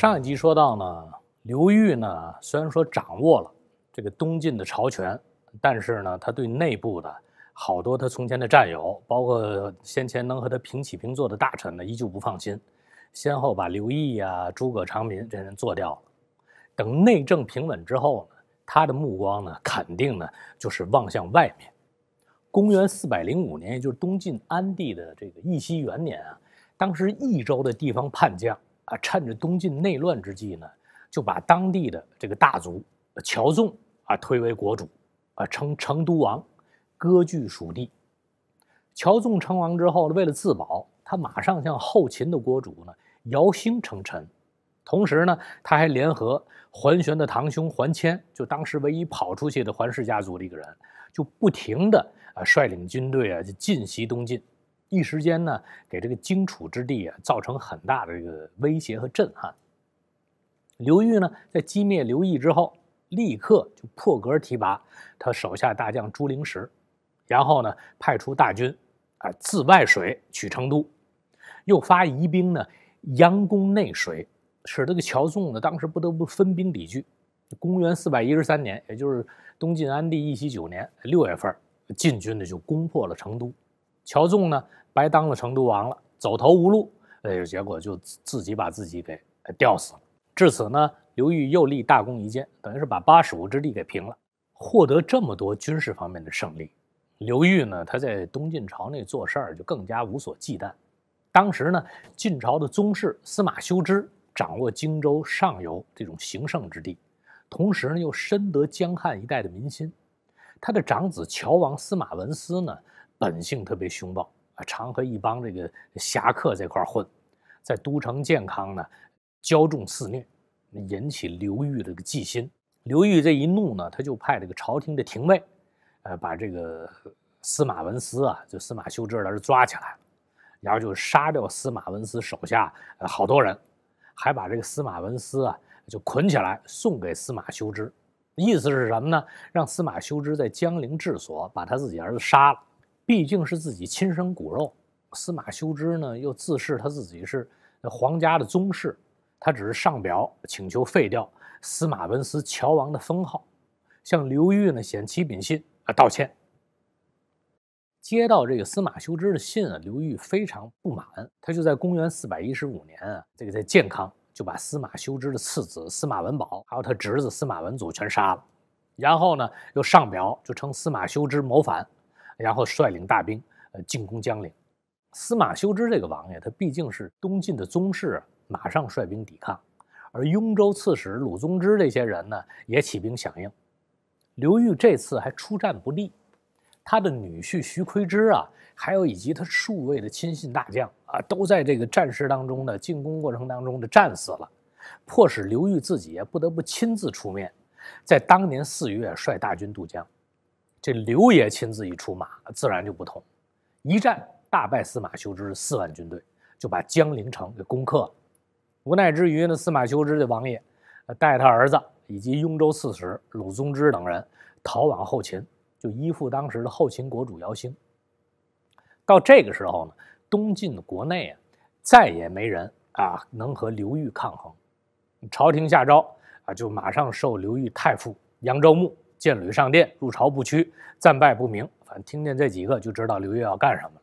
上一集说到呢，刘裕呢虽然说掌握了这个东晋的朝权，但是呢，他对内部的好多他从前的战友，包括先前能和他平起平坐的大臣呢，依旧不放心，先后把刘毅啊、诸葛长民这人做掉了。等内政平稳之后呢，他的目光呢，肯定呢就是望向外面。公元四百零五年，也就是东晋安帝的这个义熙元年啊，当时益州的地方叛将。啊，趁着东晋内乱之际呢，就把当地的这个大族乔纵啊推为国主，啊称成都王，割据蜀地。乔纵称王之后呢，为了自保，他马上向后秦的国主呢姚兴称臣，同时呢，他还联合桓玄的堂兄桓谦，就当时唯一跑出去的桓氏家族的一个人，就不停的啊率领军队啊就进袭东晋。一时间呢，给这个荆楚之地啊造成很大的这个威胁和震撼。刘裕呢，在击灭刘毅之后，立刻就破格提拔他手下大将朱灵石，然后呢，派出大军啊自外水取成都，又发疑兵呢佯攻内水，使这个乔纵呢当时不得不分兵抵拒。公元四百一十三年，也就是东晋安帝义熙九年六月份，晋军呢就攻破了成都。乔纵呢，白当了成都王了，走投无路，呃，结果就自己把自己给吊死了。至此呢，刘裕又立大功一件，等于是把巴蜀之地给平了，获得这么多军事方面的胜利。刘裕呢，他在东晋朝内做事儿就更加无所忌惮。当时呢，晋朝的宗室司马修之掌握荆州上游这种形胜之地，同时呢又深得江汉一带的民心。他的长子乔王司马文思呢？本性特别凶暴啊，常和一帮这个侠客在一块混，在都城建康呢，骄纵肆虐，引起刘裕这个忌心。刘裕这一怒呢，他就派这个朝廷的廷尉，呃，把这个司马文思啊，就司马修之，把他抓起来了，然后就杀掉司马文思手下好多人，还把这个司马文思啊，就捆起来送给司马修之，意思是什么呢？让司马修之在江陵治所把他自己儿子杀了。毕竟是自己亲生骨肉，司马修之呢又自视他自己是皇家的宗室，他只是上表请求废掉司马文思乔王的封号，向刘裕呢写启禀信啊道歉。接到这个司马修之的信啊，刘裕非常不满，他就在公元四百一十五年啊，这个在建康就把司马修之的次子司马文宝，还有他侄子司马文祖全杀了，然后呢又上表就称司马修之谋反。然后率领大兵，呃，进攻江陵。司马修之这个王爷，他毕竟是东晋的宗室，马上率兵抵抗。而雍州刺史鲁宗之这些人呢，也起兵响应。刘裕这次还出战不利，他的女婿徐魁之啊，还有以及他数位的亲信大将啊，都在这个战事当中的进攻过程当中的战死了，迫使刘裕自己不得不亲自出面，在当年四月率大军渡江。这刘爷亲自一出马，自然就不同。一战大败司马修之四万军队，就把江陵城给攻克了。无奈之余呢，司马修之的王爷带他儿子以及雍州刺史鲁宗之等人逃往后秦，就依附当时的后秦国主姚兴。到这个时候呢，东晋的国内啊，再也没人啊能和刘裕抗衡。朝廷下诏啊，就马上授刘裕太傅、扬州牧。见吕上殿，入朝不屈，战败不明。反正听见这几个，就知道刘裕要干什么。了。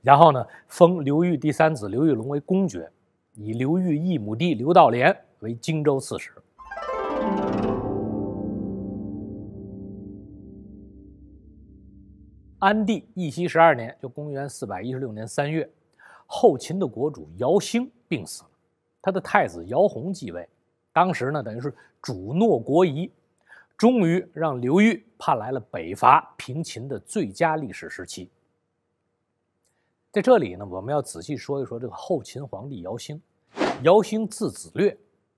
然后呢，封刘裕第三子刘裕龙为公爵，以刘裕一母弟刘道廉为荆州刺史。安帝义熙十二年，就公元四百一十六年三月，后秦的国主姚兴病死了，他的太子姚弘继位。当时呢，等于是主懦国疑。终于让刘裕盼来了北伐平秦的最佳历史时期。在这里呢，我们要仔细说一说这个后秦皇帝姚兴。姚兴字子略，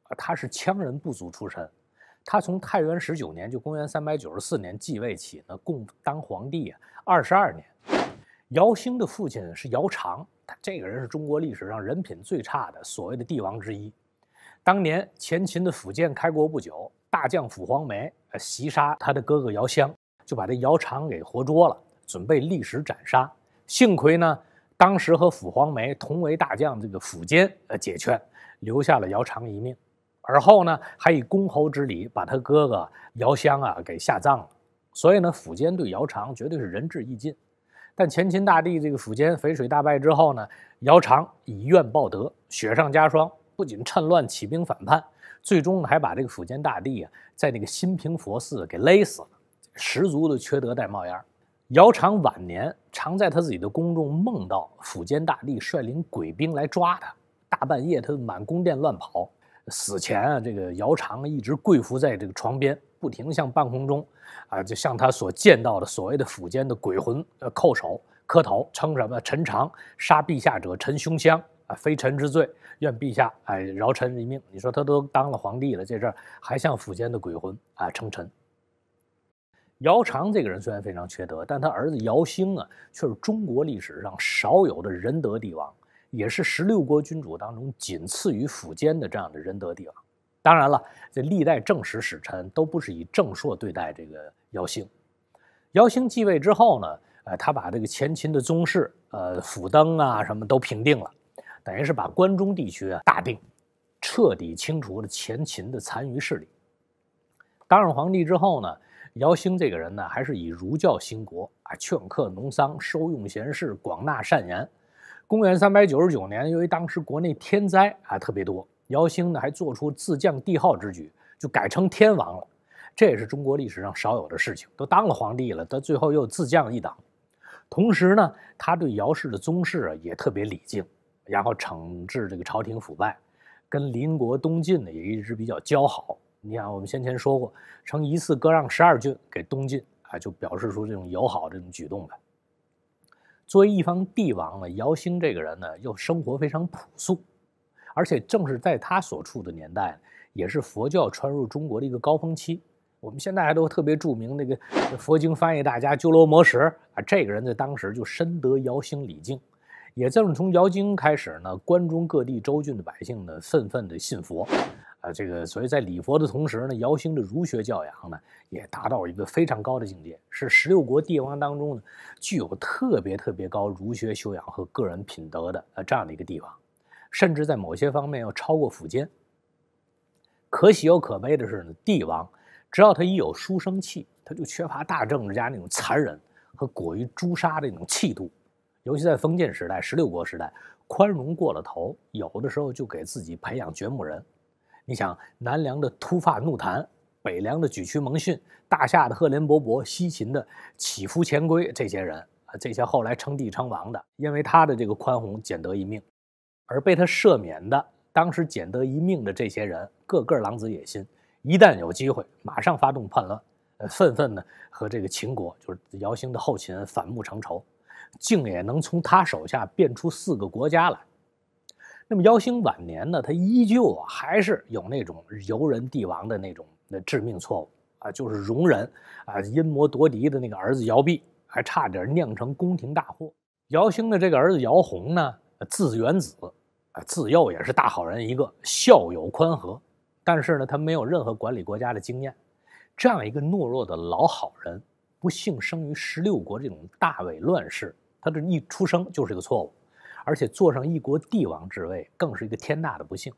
啊，他是羌人部族出身。他从太元十九年，就公元三百九十四年继位起呢，共当皇帝二十二年。姚兴的父亲是姚长，他这个人是中国历史上人品最差的所谓的帝王之一。当年前秦的苻坚开国不久，大将苻黄梅。袭杀他的哥哥姚襄，就把这姚长给活捉了，准备立时斩杀。幸亏呢，当时和傅黄眉同为大将，这个傅坚呃解劝，留下了姚长一命。而后呢，还以公侯之礼把他哥哥姚襄啊给下葬了。所以呢，傅坚对姚长绝对是仁至义尽。但前秦大帝这个苻坚淝水大败之后呢，姚长以怨报德，雪上加霜，不仅趁乱起兵反叛。最终呢，还把这个辅坚大帝啊，在那个新平佛寺给勒死了，十足的缺德带冒烟。姚常晚年常在他自己的宫中梦到辅坚大帝率领鬼兵来抓他，大半夜他满宫殿乱跑。死前啊，这个姚常一直跪伏在这个床边，不停向半空中，啊，就向他所见到的所谓的苻坚的鬼魂呃叩首磕头，称什么？臣常杀陛下者，臣凶相啊，非臣之罪。愿陛下哎饶臣一命！你说他都当了皇帝了，这儿还像苻坚的鬼魂啊，称臣。姚苌这个人虽然非常缺德，但他儿子姚兴啊，却是中国历史上少有的仁德帝王，也是十六国君主当中仅次于苻坚的这样的仁德帝王。当然了，这历代正史使臣都不是以正朔对待这个姚兴。姚兴继位之后呢，呃，他把这个前秦的宗室，呃，苻登啊，什么都平定了。等于是把关中地区啊大定，彻底清除了前秦的残余势力。当上皇帝之后呢，姚兴这个人呢还是以儒教兴国啊，劝客农桑，收用贤士，广纳善言。公元三百九十九年，由于当时国内天灾啊特别多，姚兴呢还做出自降帝号之举，就改称天王了。这也是中国历史上少有的事情，都当了皇帝了，他最后又自降一档。同时呢，他对姚氏的宗室也特别礼敬。然后惩治这个朝廷腐败，跟邻国东晋呢也一直比较交好。你看我们先前说过，曾一次割让十二郡给东晋，啊，就表示出这种友好这种举动来。作为一方帝王呢，姚兴这个人呢又生活非常朴素，而且正是在他所处的年代，也是佛教传入中国的一个高峰期。我们现在还都特别著名那个佛经翻译大家鸠罗摩什啊，这个人在当时就深得姚兴礼敬。也正是从姚经开始呢，关中各地州郡的百姓呢，纷纷的信佛，啊，这个，所以在礼佛的同时呢，姚兴的儒学教养呢，也达到一个非常高的境界，是十六国帝王当中呢，具有特别特别高儒学修养和个人品德的啊这样的一个帝王，甚至在某些方面要超过苻坚。可喜又可悲的是，呢，帝王只要他一有书生气，他就缺乏大政治家那种残忍和果于诛杀的那种气度。尤其在封建时代、十六国时代，宽容过了头，有的时候就给自己培养掘墓人。你想，南梁的突发怒弹，北梁的举屈蒙逊，大夏的赫连勃勃，西秦的起伏前归，这些人啊，这些后来称帝称王的，因为他的这个宽宏，捡得一命；而被他赦免的，当时捡得一命的这些人，个个狼子野心，一旦有机会，马上发动叛乱，愤愤呢和这个秦国，就是姚兴的后秦，反目成仇。竟也能从他手下变出四个国家来。那么姚兴晚年呢？他依旧啊，还是有那种游人帝王的那种那致命错误啊，就是容忍啊阴谋夺嫡的那个儿子姚弼，还差点酿成宫廷大祸。姚兴的这个儿子姚泓呢，字元子，啊，自幼也是大好人一个，孝友宽和。但是呢，他没有任何管理国家的经验，这样一个懦弱的老好人，不幸生于十六国这种大伪乱世。他这一出生就是个错误，而且坐上一国帝王之位更是一个天大的不幸。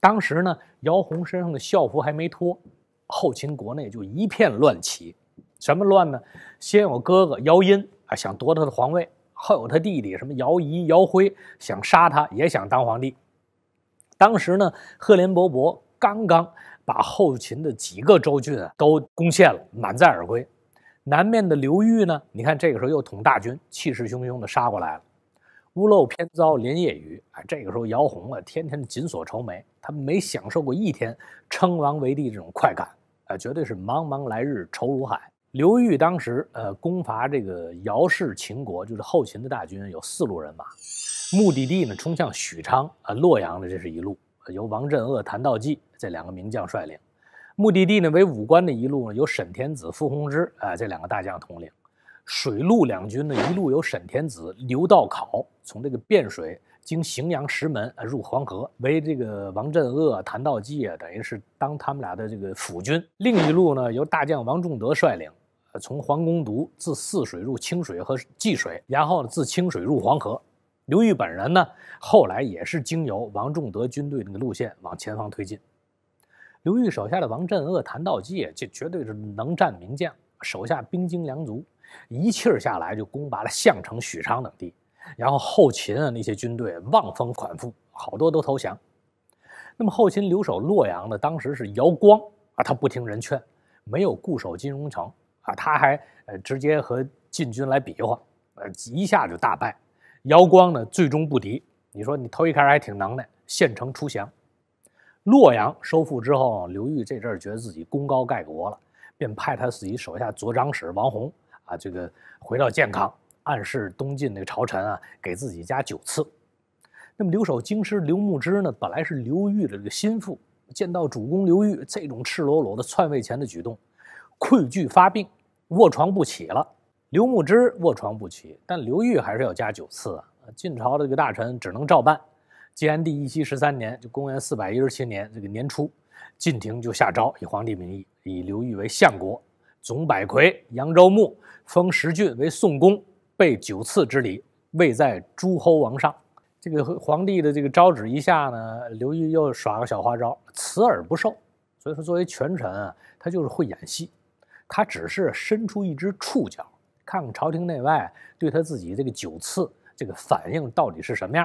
当时呢，姚泓身上的校服还没脱，后秦国内就一片乱起。什么乱呢？先有哥哥姚殷啊想夺他的皇位，后有他弟弟什么姚仪、姚辉想杀他，也想当皇帝。当时呢，赫连勃勃刚刚把后秦的几个州郡啊都攻陷了，满载而归。南面的刘裕呢？你看这个时候又统大军，气势汹汹地杀过来了。屋漏偏遭连夜雨，啊，这个时候姚泓啊，天天紧锁愁眉，他没享受过一天称王为帝这种快感，啊，绝对是茫茫来日愁如海。刘裕当时呃，攻伐这个姚氏秦国，就是后秦的大军有四路人马，目的地呢，冲向许昌啊，洛阳的这是一路，由王镇恶、谭道济这两个名将率领。目的地呢为武关的一路呢，由沈天子、傅弘之啊这两个大将统领；水陆两军呢，一路由沈天子、刘道考从这个汴水经荥阳石门啊入黄河，为这个王镇恶、谭道济啊等于是当他们俩的这个辅军。另一路呢，由大将王仲德率领，从皇宫渎自泗水入清水和济水，然后呢自清水入黄河。刘裕本人呢，后来也是经由王仲德军队那个路线往前方推进。刘裕手下的王镇恶、谭道济，这绝对是能战名将，手下兵精粮足，一气儿下来就攻拔了项城、许昌等地。然后后秦啊那些军队望风款服，好多都投降。那么后秦留守洛阳的当时是姚光啊，他不听人劝，没有固守金融城啊，他还呃直接和晋军来比划，呃一下就大败。姚光呢最终不敌，你说你头一开始还挺能耐，县城出降。洛阳收复之后，刘裕这阵儿觉得自己功高盖国了，便派他自己手下左长史王弘啊，这个回到建康，暗示东晋那个朝臣啊，给自己加九次。那么留守京师刘牧之呢，本来是刘裕的这个心腹，见到主公刘裕这种赤裸裸的篡位前的举动，愧惧发病，卧床不起了。刘牧之卧床不起，但刘裕还是要加九次啊，晋朝的这个大臣只能照办。建安帝义熙十三年，就公元四百一十七年这个年初，晋廷就下诏，以皇帝名义，以刘裕为相国，总百魁扬州牧，封石郡为宋公，备九次之礼，位在诸侯王上。这个皇帝的这个诏旨一下呢，刘裕又耍个小花招，辞而不受。所以说，作为权臣啊，他就是会演戏，他只是伸出一只触角，看看朝廷内外对他自己这个九次这个反应到底是什么样。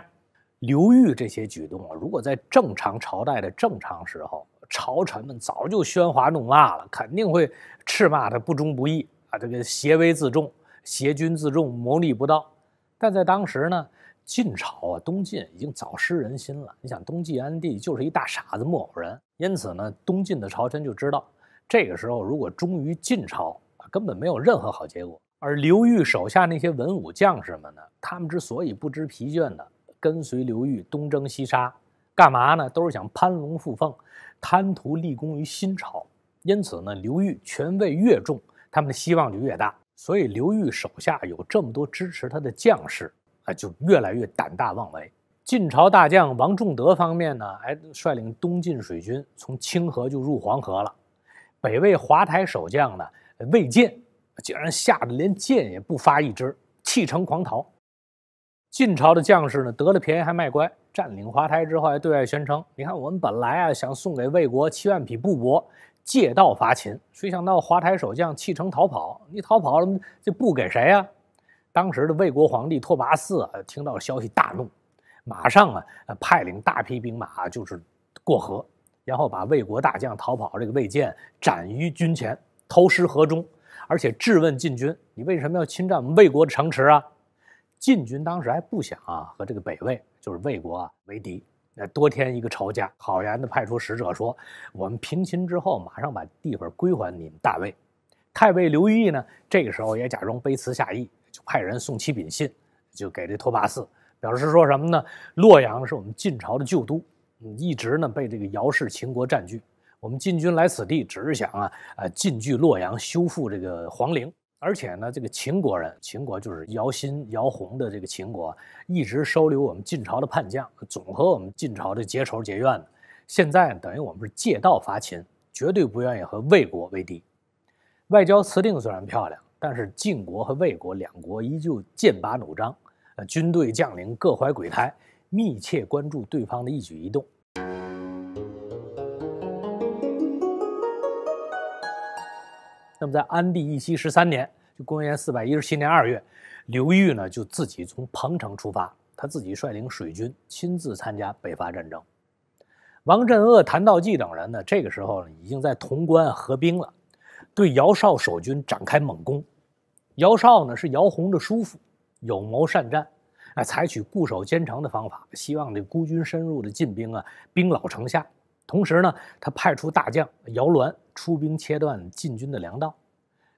刘裕这些举动啊，如果在正常朝代的正常时候，朝臣们早就喧哗怒骂了，肯定会斥骂他不忠不义啊，这个挟威自重，挟君自重，谋逆不道。但在当时呢，晋朝啊，东晋已经早失人心了。你想，东晋安帝就是一大傻子木偶人，因此呢，东晋的朝臣就知道，这个时候如果忠于晋朝啊，根本没有任何好结果。而刘裕手下那些文武将士们呢，他们之所以不知疲倦的，跟随刘裕东征西杀，干嘛呢？都是想攀龙附凤，贪图立功于新朝。因此呢，刘裕权位越重，他们的希望就越大。所以刘裕手下有这么多支持他的将士，啊，就越来越胆大妄为。晋朝大将王仲德方面呢，哎，率领东晋水军从清河就入黄河了。北魏华台守将呢，魏建竟然吓得连箭也不发一支，弃城狂逃。晋朝的将士呢，得了便宜还卖乖。占领华台之后，还对外宣称：“你看，我们本来啊想送给魏国七万匹布帛，借道伐秦。谁想到华台守将弃城逃跑？你逃跑了，这布给谁呀？”当时的魏国皇帝拓跋嗣啊，听到消息大怒，马上啊派领大批兵马，就是过河，然后把魏国大将逃跑这个魏建斩于军前，投尸河中，而且质问晋军：“你为什么要侵占我们魏国的城池啊？”晋军当时还不想啊和这个北魏，就是魏国啊为敌，那多添一个仇家。好言的派出使者说：“我们平秦之后，马上把地方归还你们大魏。”太尉刘毅呢，这个时候也假装卑辞下意，就派人送七品信，就给这拓跋嗣，表示说什么呢？洛阳是我们晋朝的旧都，一直呢被这个姚氏秦国占据。我们晋军来此地，只是想啊啊，进据洛阳，修复这个皇陵。而且呢，这个秦国人，秦国就是姚新姚红的这个秦国，一直收留我们晋朝的叛将，总和我们晋朝的结仇结怨。现在等于我们是借道伐秦，绝对不愿意和魏国为敌。外交辞令虽然漂亮，但是晋国和魏国两国依旧剑拔弩张，呃，军队将领各怀鬼胎，密切关注对方的一举一动。那么，在安帝义熙十三年，就公元四百一十七年二月，刘裕呢就自己从彭城出发，他自己率领水军，亲自参加北伐战争。王镇恶、谭道济等人呢，这个时候已经在潼关合兵了，对姚绍守军展开猛攻。姚绍呢是姚泓的叔父，有谋善战，啊，采取固守坚城的方法，希望这孤军深入的晋兵啊，兵老城下。同时呢，他派出大将姚鸾出兵切断晋军的粮道，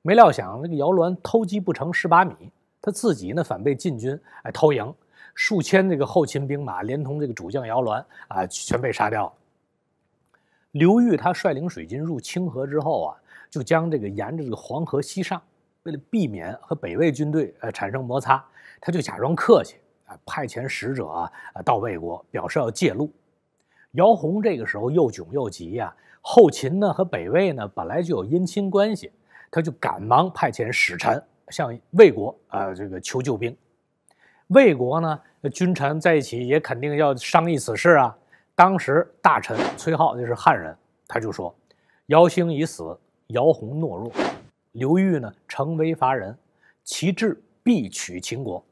没料想那个姚鸾偷鸡不成蚀把米，他自己呢反被晋军哎偷营，数千这个后勤兵马连同这个主将姚鸾啊全被杀掉。了。刘裕他率领水军入清河之后啊，就将这个沿着这个黄河西上，为了避免和北魏军队呃产生摩擦，他就假装客气啊，派遣使者啊到魏国表示要借路。姚泓这个时候又窘又急啊！后秦呢和北魏呢本来就有姻亲关系，他就赶忙派遣使臣向魏国啊这个求救兵。魏国呢君臣在一起也肯定要商议此事啊。当时大臣崔浩就是汉人，他就说：“姚兴已死，姚泓懦弱，刘裕呢成为伐人，其志必取秦国。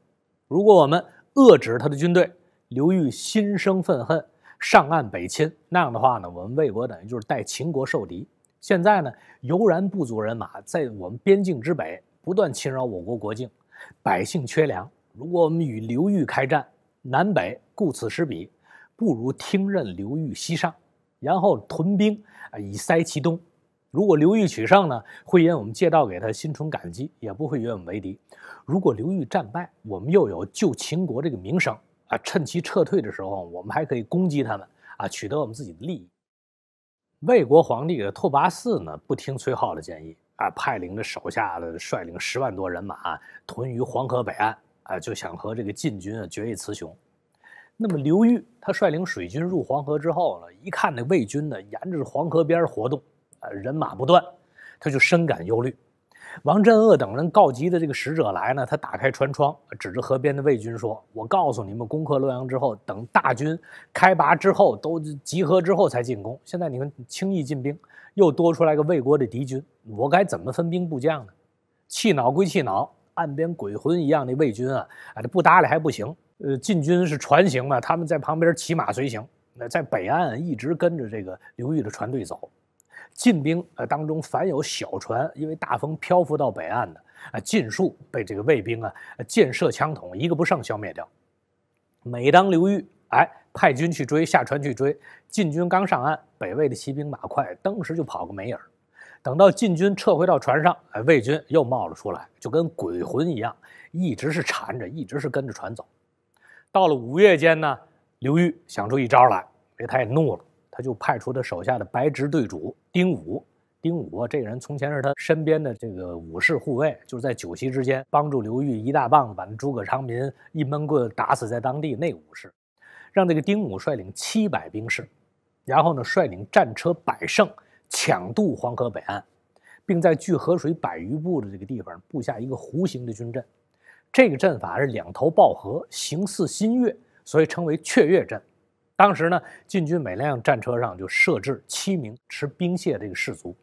如果我们遏止他的军队，刘裕心生愤恨。”上岸北侵，那样的话呢，我们魏国等于就是代秦国受敌。现在呢，游然部族人马在我们边境之北不断侵扰我国国境，百姓缺粮。如果我们与刘豫开战，南北顾此失彼，不如听任刘豫西上，然后屯兵啊，以塞其东。如果刘豫取胜呢，会因为我们借道给他心存感激，也不会与我们为敌；如果刘豫战败，我们又有救秦国这个名声。啊，趁其撤退的时候，我们还可以攻击他们啊，取得我们自己的利益。魏国皇帝拓跋嗣呢，不听崔浩的建议啊，派领着手下的率领十万多人马屯于黄河北岸啊，就想和这个晋军啊决一雌雄。那么刘裕他率领水军入黄河之后呢，一看那魏军呢沿着黄河边活动啊，人马不断，他就深感忧虑。王镇恶等人告急的这个使者来呢，他打开船窗，指着河边的魏军说：“我告诉你们，攻克洛阳之后，等大军开拔之后，都集合之后才进攻。现在你们轻易进兵，又多出来个魏国的敌军，我该怎么分兵布将呢？”气恼归气恼，岸边鬼魂一样的魏军啊，啊，不搭理还不行。呃，进军是船行嘛，他们在旁边骑马随行，那在北岸一直跟着这个刘裕的船队走。晋兵呃当中凡有小船，因为大风漂浮到北岸的，啊，尽数被这个卫兵啊箭射枪筒，一个不剩消灭掉。每当刘裕哎派军去追，下船去追晋军，刚上岸，北魏的骑兵马快，当时就跑个没影儿。等到晋军撤回到船上，哎，魏军又冒了出来，就跟鬼魂一样，一直是缠着，一直是跟着船走。到了五月间呢，刘裕想出一招来，因为他也怒了。他就派出他手下的白直队主丁武，丁武这个人从前是他身边的这个武士护卫，就是在酒席之间帮助刘裕一大棒把诸葛昌民一闷棍打死在当地那武士，让这个丁武率领七百兵士，然后呢率领战车百乘抢渡黄河北岸，并在距河水百余步的这个地方布下一个弧形的军阵，这个阵法是两头抱河，形似新月，所以称为雀月阵。当时呢，禁军每辆战车上就设置七名持兵械这个士卒。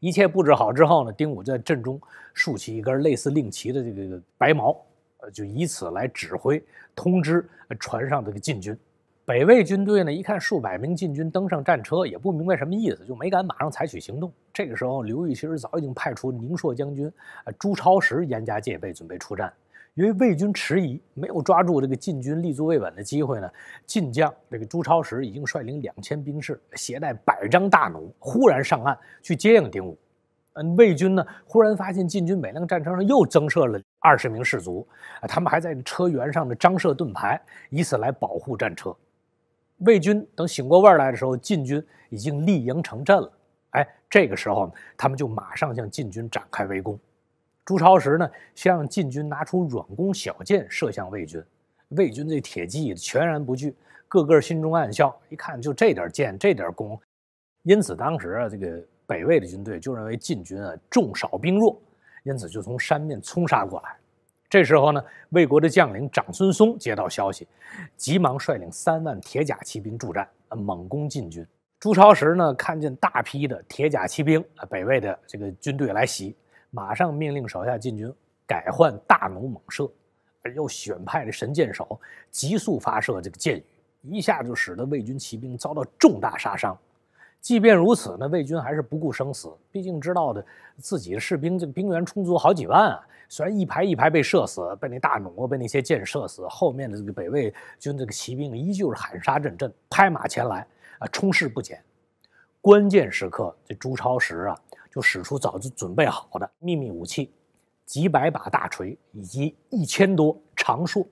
一切布置好之后呢，丁武在阵中竖起一根类似令旗的这个白毛，呃，就以此来指挥、通知船上的这个禁军。北魏军队呢，一看数百名禁军登上战车，也不明白什么意思，就没敢马上采取行动。这个时候，刘裕其实早已经派出宁朔将军，呃，朱超时严加戒备，准备出战。由于魏军迟疑，没有抓住这个晋军立足未稳的机会呢。晋将这个朱超时已经率领两千兵士，携带百张大弩，忽然上岸去接应丁武。嗯，魏军呢忽然发现晋军每辆战车上又增设了二十名士卒，他们还在车辕上的张设盾牌，以此来保护战车。魏军等醒过味来的时候，晋军已经立营成阵了。哎，这个时候他们就马上向晋军展开围攻。朱朝时呢，先让晋军拿出软弓小箭射向魏军，魏军这铁骑全然不惧，个个心中暗笑，一看就这点箭，这点弓。因此当时啊，这个北魏的军队就认为晋军啊，众少兵弱，因此就从山面冲杀过来。这时候呢，魏国的将领长孙松接到消息，急忙率领三万铁甲骑兵助战，猛攻晋军。朱朝时呢，看见大批的铁甲骑兵，北魏的这个军队来袭。马上命令手下禁军改换大弩猛射，又选派的神箭手急速发射这个箭雨，一下就使得魏军骑兵遭到重大杀伤。即便如此，呢，魏军还是不顾生死，毕竟知道的自己的士兵这个兵员充足好几万啊。虽然一排一排被射死，被那大弩被那些箭射死，后面的这个北魏军这个骑兵依旧是喊杀阵阵，拍马前来啊，冲势不减。关键时刻，这朱超时啊。就使出早就准备好的秘密武器，几百把大锤以及一千多长槊。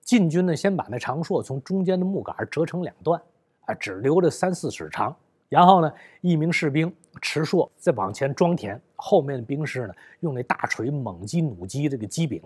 晋军呢，先把那长槊从中间的木杆折成两段，啊，只留了三四尺长。然后呢，一名士兵持槊再往前装填，后面的兵士呢，用那大锤猛击弩机这个机柄。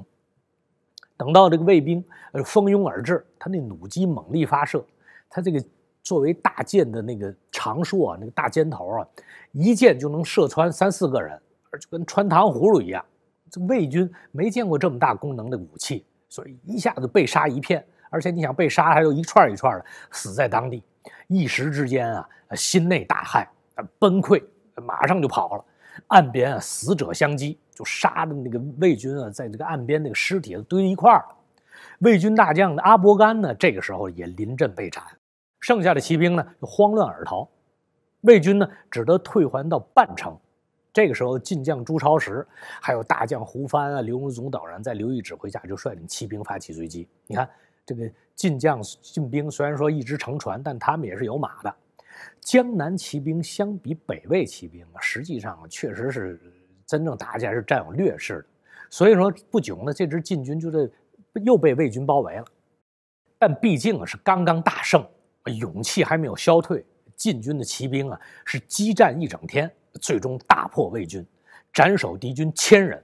等到这个卫兵呃蜂拥而至，他那弩机猛力发射，他这个。作为大箭的那个长槊啊，那个大尖头啊，一箭就能射穿三四个人，就跟穿糖葫芦一样。这魏军没见过这么大功能的武器，所以一下子被杀一片。而且你想被杀，还有一串一串的死在当地，一时之间啊，心内大骇，崩溃，马上就跑了。岸边啊，死者相击，就杀的那个魏军啊，在这个岸边那个尸体堆一块了。魏军大将的阿伯干呢，这个时候也临阵被斩。剩下的骑兵呢就慌乱而逃，魏军呢只得退还到半城。这个时候，晋将朱超时，还有大将胡帆啊、刘荣祖等人，在刘裕指挥下就率领骑兵发起追击。你看，这个晋将晋兵虽然说一直乘船，但他们也是有马的。江南骑兵相比北魏骑兵，实际上确实是真正打起来是占有劣势的。所以说，不久呢，这支晋军就这又被魏军包围了。但毕竟啊，是刚刚大胜。勇气还没有消退，晋军的骑兵啊是激战一整天，最终大破魏军，斩首敌军千人。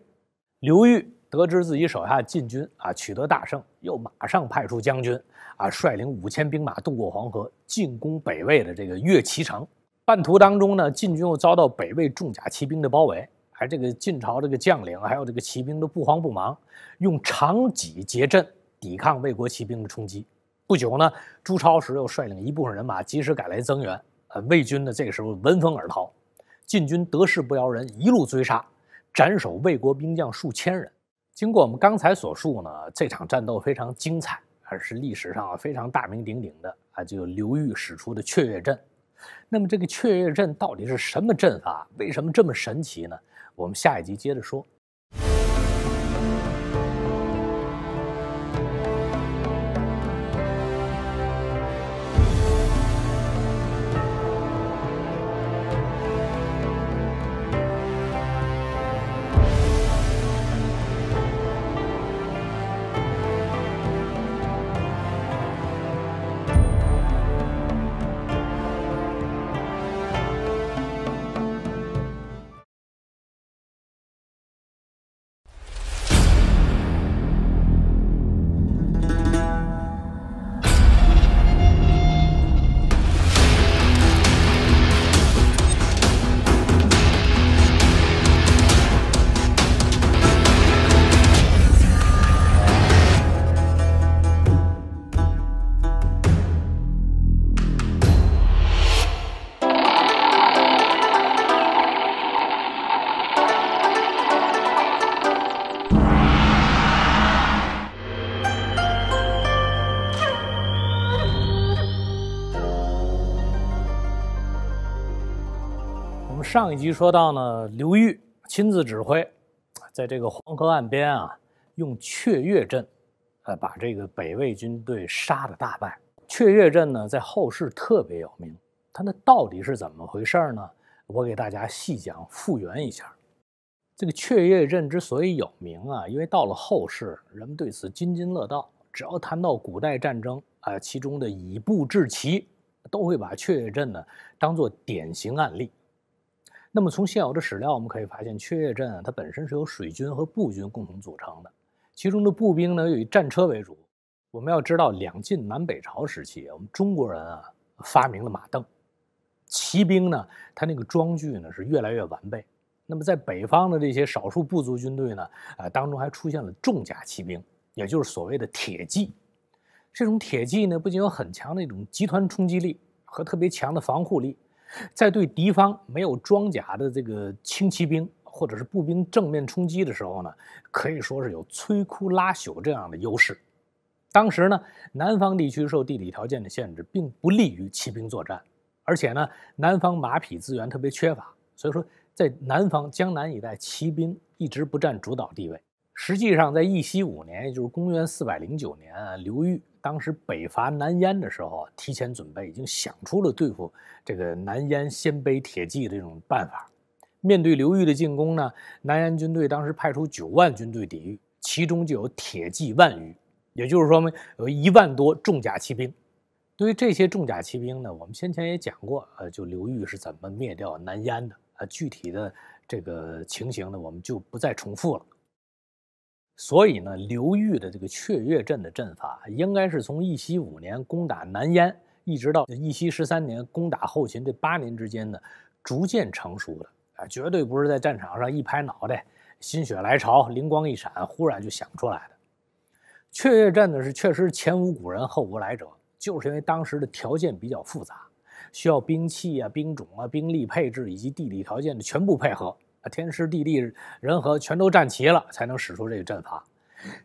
刘裕得知自己手下晋军啊取得大胜，又马上派出将军啊率领五千兵马渡过黄河，进攻北魏的这个岳旗城。半途当中呢，晋军又遭到北魏重甲骑兵的包围，而这个晋朝这个将领还有这个骑兵都不慌不忙，用长戟结阵抵抗魏国骑兵的冲击。不久呢，朱超时又率领一部分人马，及时赶来增援。呃，魏军呢，这个时候闻风而逃，晋军得势不饶人，一路追杀，斩首魏国兵将数千人。经过我们刚才所述呢，这场战斗非常精彩，还是历史上非常大名鼎鼎的啊，就刘裕使出的雀跃阵。那么这个雀跃阵到底是什么阵法？为什么这么神奇呢？我们下一集接着说。上一集说到呢，刘裕亲自指挥，在这个黄河岸边啊，用雀跃阵，呃，把这个北魏军队杀得大败。雀跃阵呢，在后世特别有名，它那到底是怎么回事呢？我给大家细讲，复原一下。这个雀跃阵之所以有名啊，因为到了后世，人们对此津津乐道。只要谈到古代战争啊，其中的以步制骑，都会把雀跃阵呢当做典型案例。那么，从现有的史料我们可以发现，雀跃镇啊，它本身是由水军和步军共同组成的，其中的步兵呢又以战车为主。我们要知道，两晋南北朝时期，我们中国人啊发明了马镫，骑兵呢，他那个装具呢是越来越完备。那么，在北方的这些少数部族军队呢，啊，当中还出现了重甲骑兵，也就是所谓的铁骑。这种铁骑呢，不仅有很强的一种集团冲击力和特别强的防护力。在对敌方没有装甲的这个轻骑兵或者是步兵正面冲击的时候呢，可以说是有摧枯拉朽这样的优势。当时呢，南方地区受地理条件的限制，并不利于骑兵作战，而且呢，南方马匹资源特别缺乏，所以说在南方江南一带，骑兵一直不占主导地位。实际上，在义熙五年，也就是公元409年，刘裕。当时北伐南燕的时候，提前准备已经想出了对付这个南燕鲜卑铁骑的这种办法。面对刘裕的进攻呢，南燕军队当时派出九万军队抵御，其中就有铁骑万余，也就是说呢，有一万多重甲骑兵。对于这些重甲骑兵呢，我们先前也讲过，呃，就刘裕是怎么灭掉南燕的，呃，具体的这个情形呢，我们就不再重复了。所以呢，刘裕的这个雀跃阵的阵法，应该是从义熙五年攻打南燕，一直到义熙十三年攻打后秦这八年之间呢，逐渐成熟的啊，绝对不是在战场上一拍脑袋、心血来潮、灵光一闪忽然就想出来的。雀跃阵呢是确实前无古人后无来者，就是因为当时的条件比较复杂，需要兵器啊、兵种啊、兵力配置以及地理条件的全部配合。天时地利人和全都占齐了，才能使出这个阵法。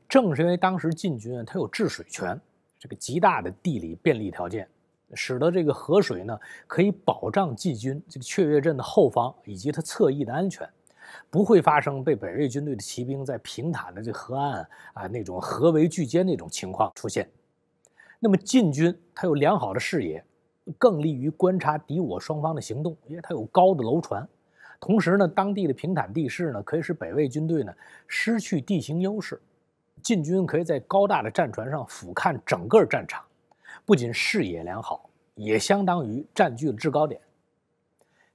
正是因为当时晋军他有治水权，这个极大的地理便利条件，使得这个河水呢可以保障晋军这个雀跃阵的后方以及他侧翼的安全，不会发生被北魏军队的骑兵在平坦的这河岸啊那种合围聚歼那种情况出现。那么晋军他有良好的视野，更利于观察敌我双方的行动，因为他有高的楼船。同时呢，当地的平坦地势呢，可以使北魏军队呢失去地形优势。晋军可以在高大的战船上俯瞰整个战场，不仅视野良好，也相当于占据了制高点。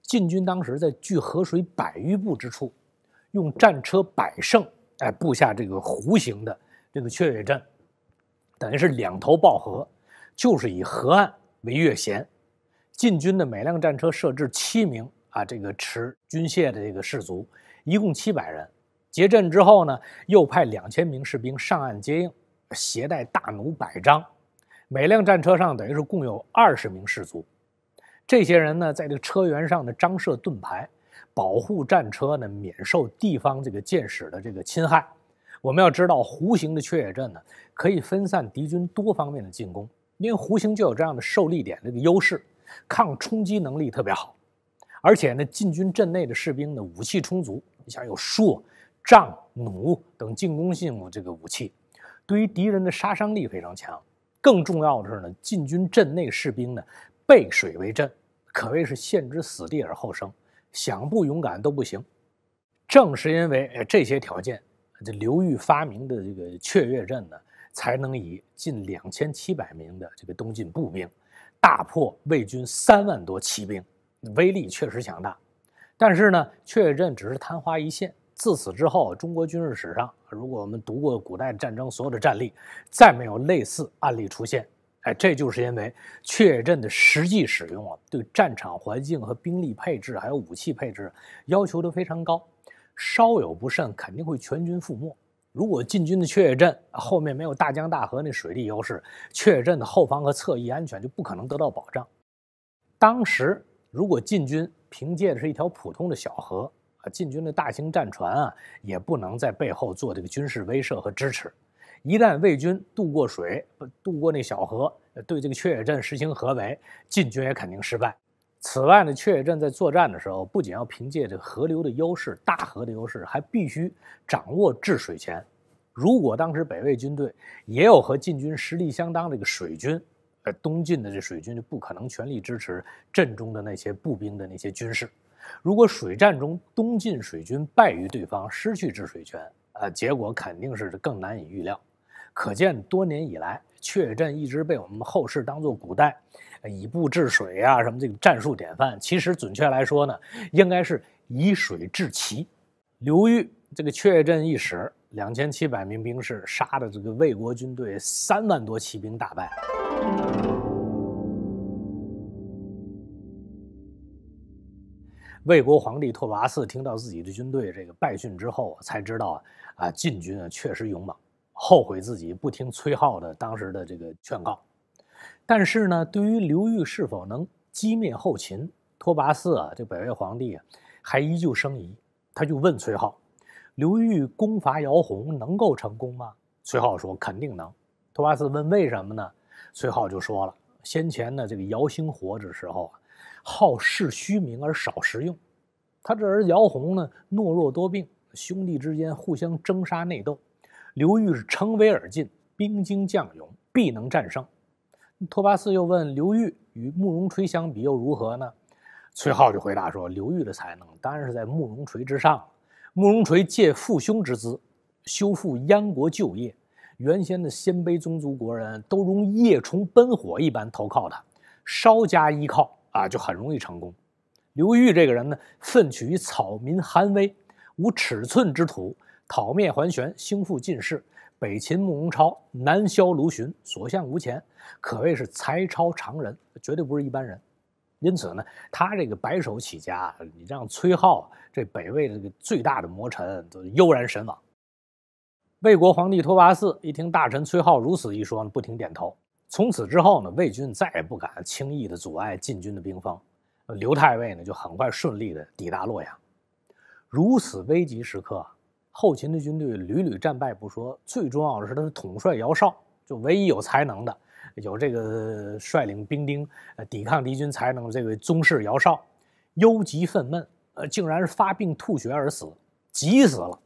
晋军当时在距河水百余步之处，用战车百乘，哎，布下这个弧形的这个阙跃阵，等于是两头抱河，就是以河岸为月弦。晋军的每辆战车设置七名。啊，这个持军械的这个士卒一共七百人，结阵之后呢，又派两千名士兵上岸接应，携带大弩百张，每辆战车上等于是共有二十名士卒。这些人呢，在这个车辕上的张设盾牌，保护战车呢免受地方这个箭矢的这个侵害。我们要知道，弧形的缺野阵呢，可以分散敌军多方面的进攻，因为弧形就有这样的受力点这个优势，抗冲击能力特别好。而且呢，禁军阵内的士兵呢，武器充足，你像有槊、杖、弩等进攻性这个武器，对于敌人的杀伤力非常强。更重要的是呢，禁军阵内士兵呢，背水为阵，可谓是陷之死地而后生，想不勇敢都不行。正是因为呃这些条件，这刘裕发明的这个雀跃阵呢，才能以近两千七百名的这个东晋步兵，大破魏军三万多骑兵。威力确实强大，但是呢，雀跃只是昙花一现。自此之后，中国军事史上，如果我们读过古代战争所有的战例，再没有类似案例出现。哎，这就是因为雀跃的实际使用啊，对战场环境和兵力配置，还有武器配置要求都非常高，稍有不慎肯定会全军覆没。如果进军的雀跃后面没有大江大河那水利优势，雀跃的后方和侧翼安全就不可能得到保障。当时。如果晋军凭借的是一条普通的小河，啊，晋军的大型战船啊，也不能在背后做这个军事威慑和支持。一旦魏军渡过水，渡过那小河，对这个雀野镇实行合围，晋军也肯定失败。此外呢，雀野镇在作战的时候，不仅要凭借这个河流的优势、大河的优势，还必须掌握制水权。如果当时北魏军队也有和晋军实力相当的一个水军，东晋的这水军就不可能全力支持阵中的那些步兵的那些军事。如果水战中东晋水军败于对方，失去治水权，呃，结果肯定是更难以预料。可见多年以来，确阵一直被我们后世当做古代以步治水啊什么这个战术典范。其实准确来说呢，应该是以水治齐。刘裕这个确阵一使，两千七百名兵士杀的这个魏国军队三万多骑兵大败。魏国皇帝拓跋嗣听到自己的军队这个败讯之后，才知道啊，晋军啊确实勇猛，后悔自己不听崔浩的当时的这个劝告。但是呢，对于刘裕是否能击灭后秦，拓跋嗣啊这北魏皇帝啊，还依旧生疑。他就问崔浩：“刘裕攻伐姚泓能够成功吗？”崔浩说：“肯定能。”拓跋嗣问：“为什么呢？”崔浩就说了：“先前呢，这个姚兴活着时候啊。”好事虚名而少实用，他这儿子姚弘呢，懦弱多病，兄弟之间互相争杀内斗。刘裕乘危而进，兵精将勇，必能战胜。拓跋嗣又问刘裕与慕容垂相比又如何呢？崔浩就回答说：刘裕的才能当然是在慕容垂之上。慕容垂借父兄之资，修复燕国旧业，原先的鲜卑宗族国人都如夜虫奔火一般投靠他，稍加依靠。啊，就很容易成功。刘裕这个人呢，奋取于草民寒微，无尺寸之土，讨灭桓玄，兴复晋室。北秦慕容超，南萧卢循，所向无前，可谓是才超常人，绝对不是一般人。因此呢，他这个白手起家，你让崔浩这北魏的最大的魔臣都悠然神往。魏国皇帝拓跋嗣一听大臣崔浩如此一说，不停点头。从此之后呢，魏军再也不敢轻易的阻碍晋军的兵锋，刘太尉呢就很快顺利的抵达洛阳。如此危急时刻，后秦的军队屡屡战败不说，最重要的是他的统帅姚绍就唯一有才能的，有这个率领兵丁抵抗敌军才能的这位宗室姚绍，忧急愤懑，呃，竟然是发病吐血而死，急死了。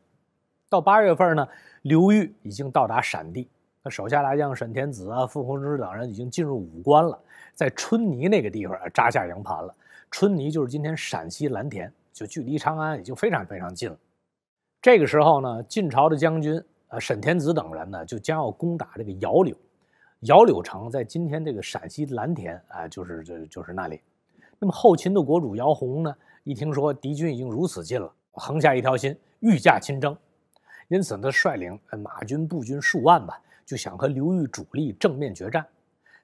到八月份呢，刘裕已经到达陕地。手下大将沈天子啊、傅弘之等人已经进入武关了，在春泥那个地方扎下营盘了。春泥就是今天陕西蓝田，就距离长安已经非常非常近了。这个时候呢，晋朝的将军啊沈天子等人呢，就将要攻打这个姚柳，姚柳城在今天这个陕西蓝田啊，就是这就是那里。那么后秦的国主姚泓呢，一听说敌军已经如此近了，横下一条心，御驾亲征，因此他率领马军步军数万吧。就想和刘裕主力正面决战，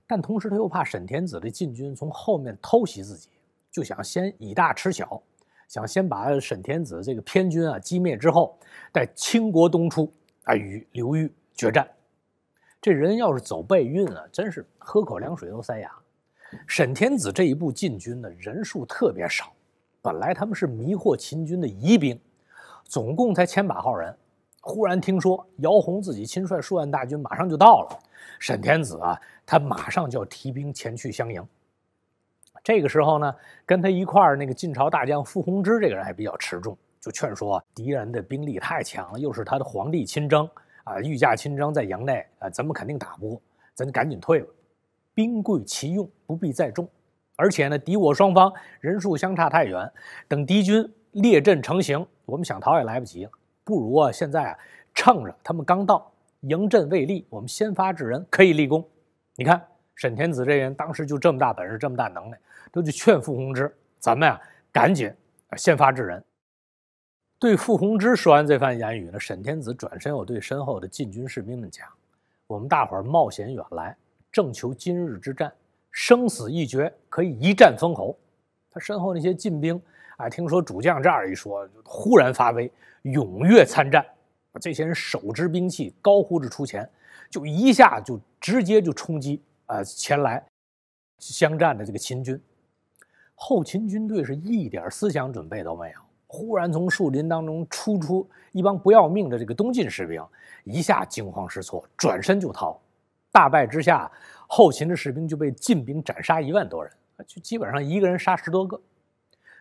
但同时他又怕沈天子的禁军从后面偷袭自己，就想先以大吃小，想先把沈天子这个偏军啊击灭之后，待倾国东出啊与刘裕决战。这人要是走背运啊，真是喝口凉水都塞牙。沈天子这一步进军呢，人数特别少，本来他们是迷惑秦军的疑兵，总共才千把号人。忽然听说姚洪自己亲率数万大军马上就到了，沈天子啊，他马上就要提兵前去相迎。这个时候呢，跟他一块儿那个晋朝大将傅弘之这个人还比较持重，就劝说啊，敌人的兵力太强，又是他的皇帝亲征啊，御驾亲征在营内啊，咱们肯定打不过，咱赶紧退了。兵贵其用，不必再重。而且呢，敌我双方人数相差太远，等敌军列阵成型，我们想逃也来不及了。不如啊，现在啊，趁着他们刚到，迎阵未立，我们先发制人，可以立功。你看沈天子这人，当时就这么大本事，这么大能耐，都去劝傅弘之：“咱们啊，赶紧啊，先发制人。”对傅弘之说完这番言语呢，沈天子转身又对身后的禁军士兵们讲：“我们大伙儿冒险远来，正求今日之战，生死一决，可以一战封侯。”他身后那些禁兵。啊！听说主将这样一说，忽然发威，踊跃参战。这些人手执兵器，高呼着出前，就一下就直接就冲击啊！前来相战的这个秦军，后秦军队是一点思想准备都没有，忽然从树林当中出出一帮不要命的这个东晋士兵，一下惊慌失措，转身就逃。大败之下，后秦的士兵就被晋兵斩杀一万多人，就基本上一个人杀十多个。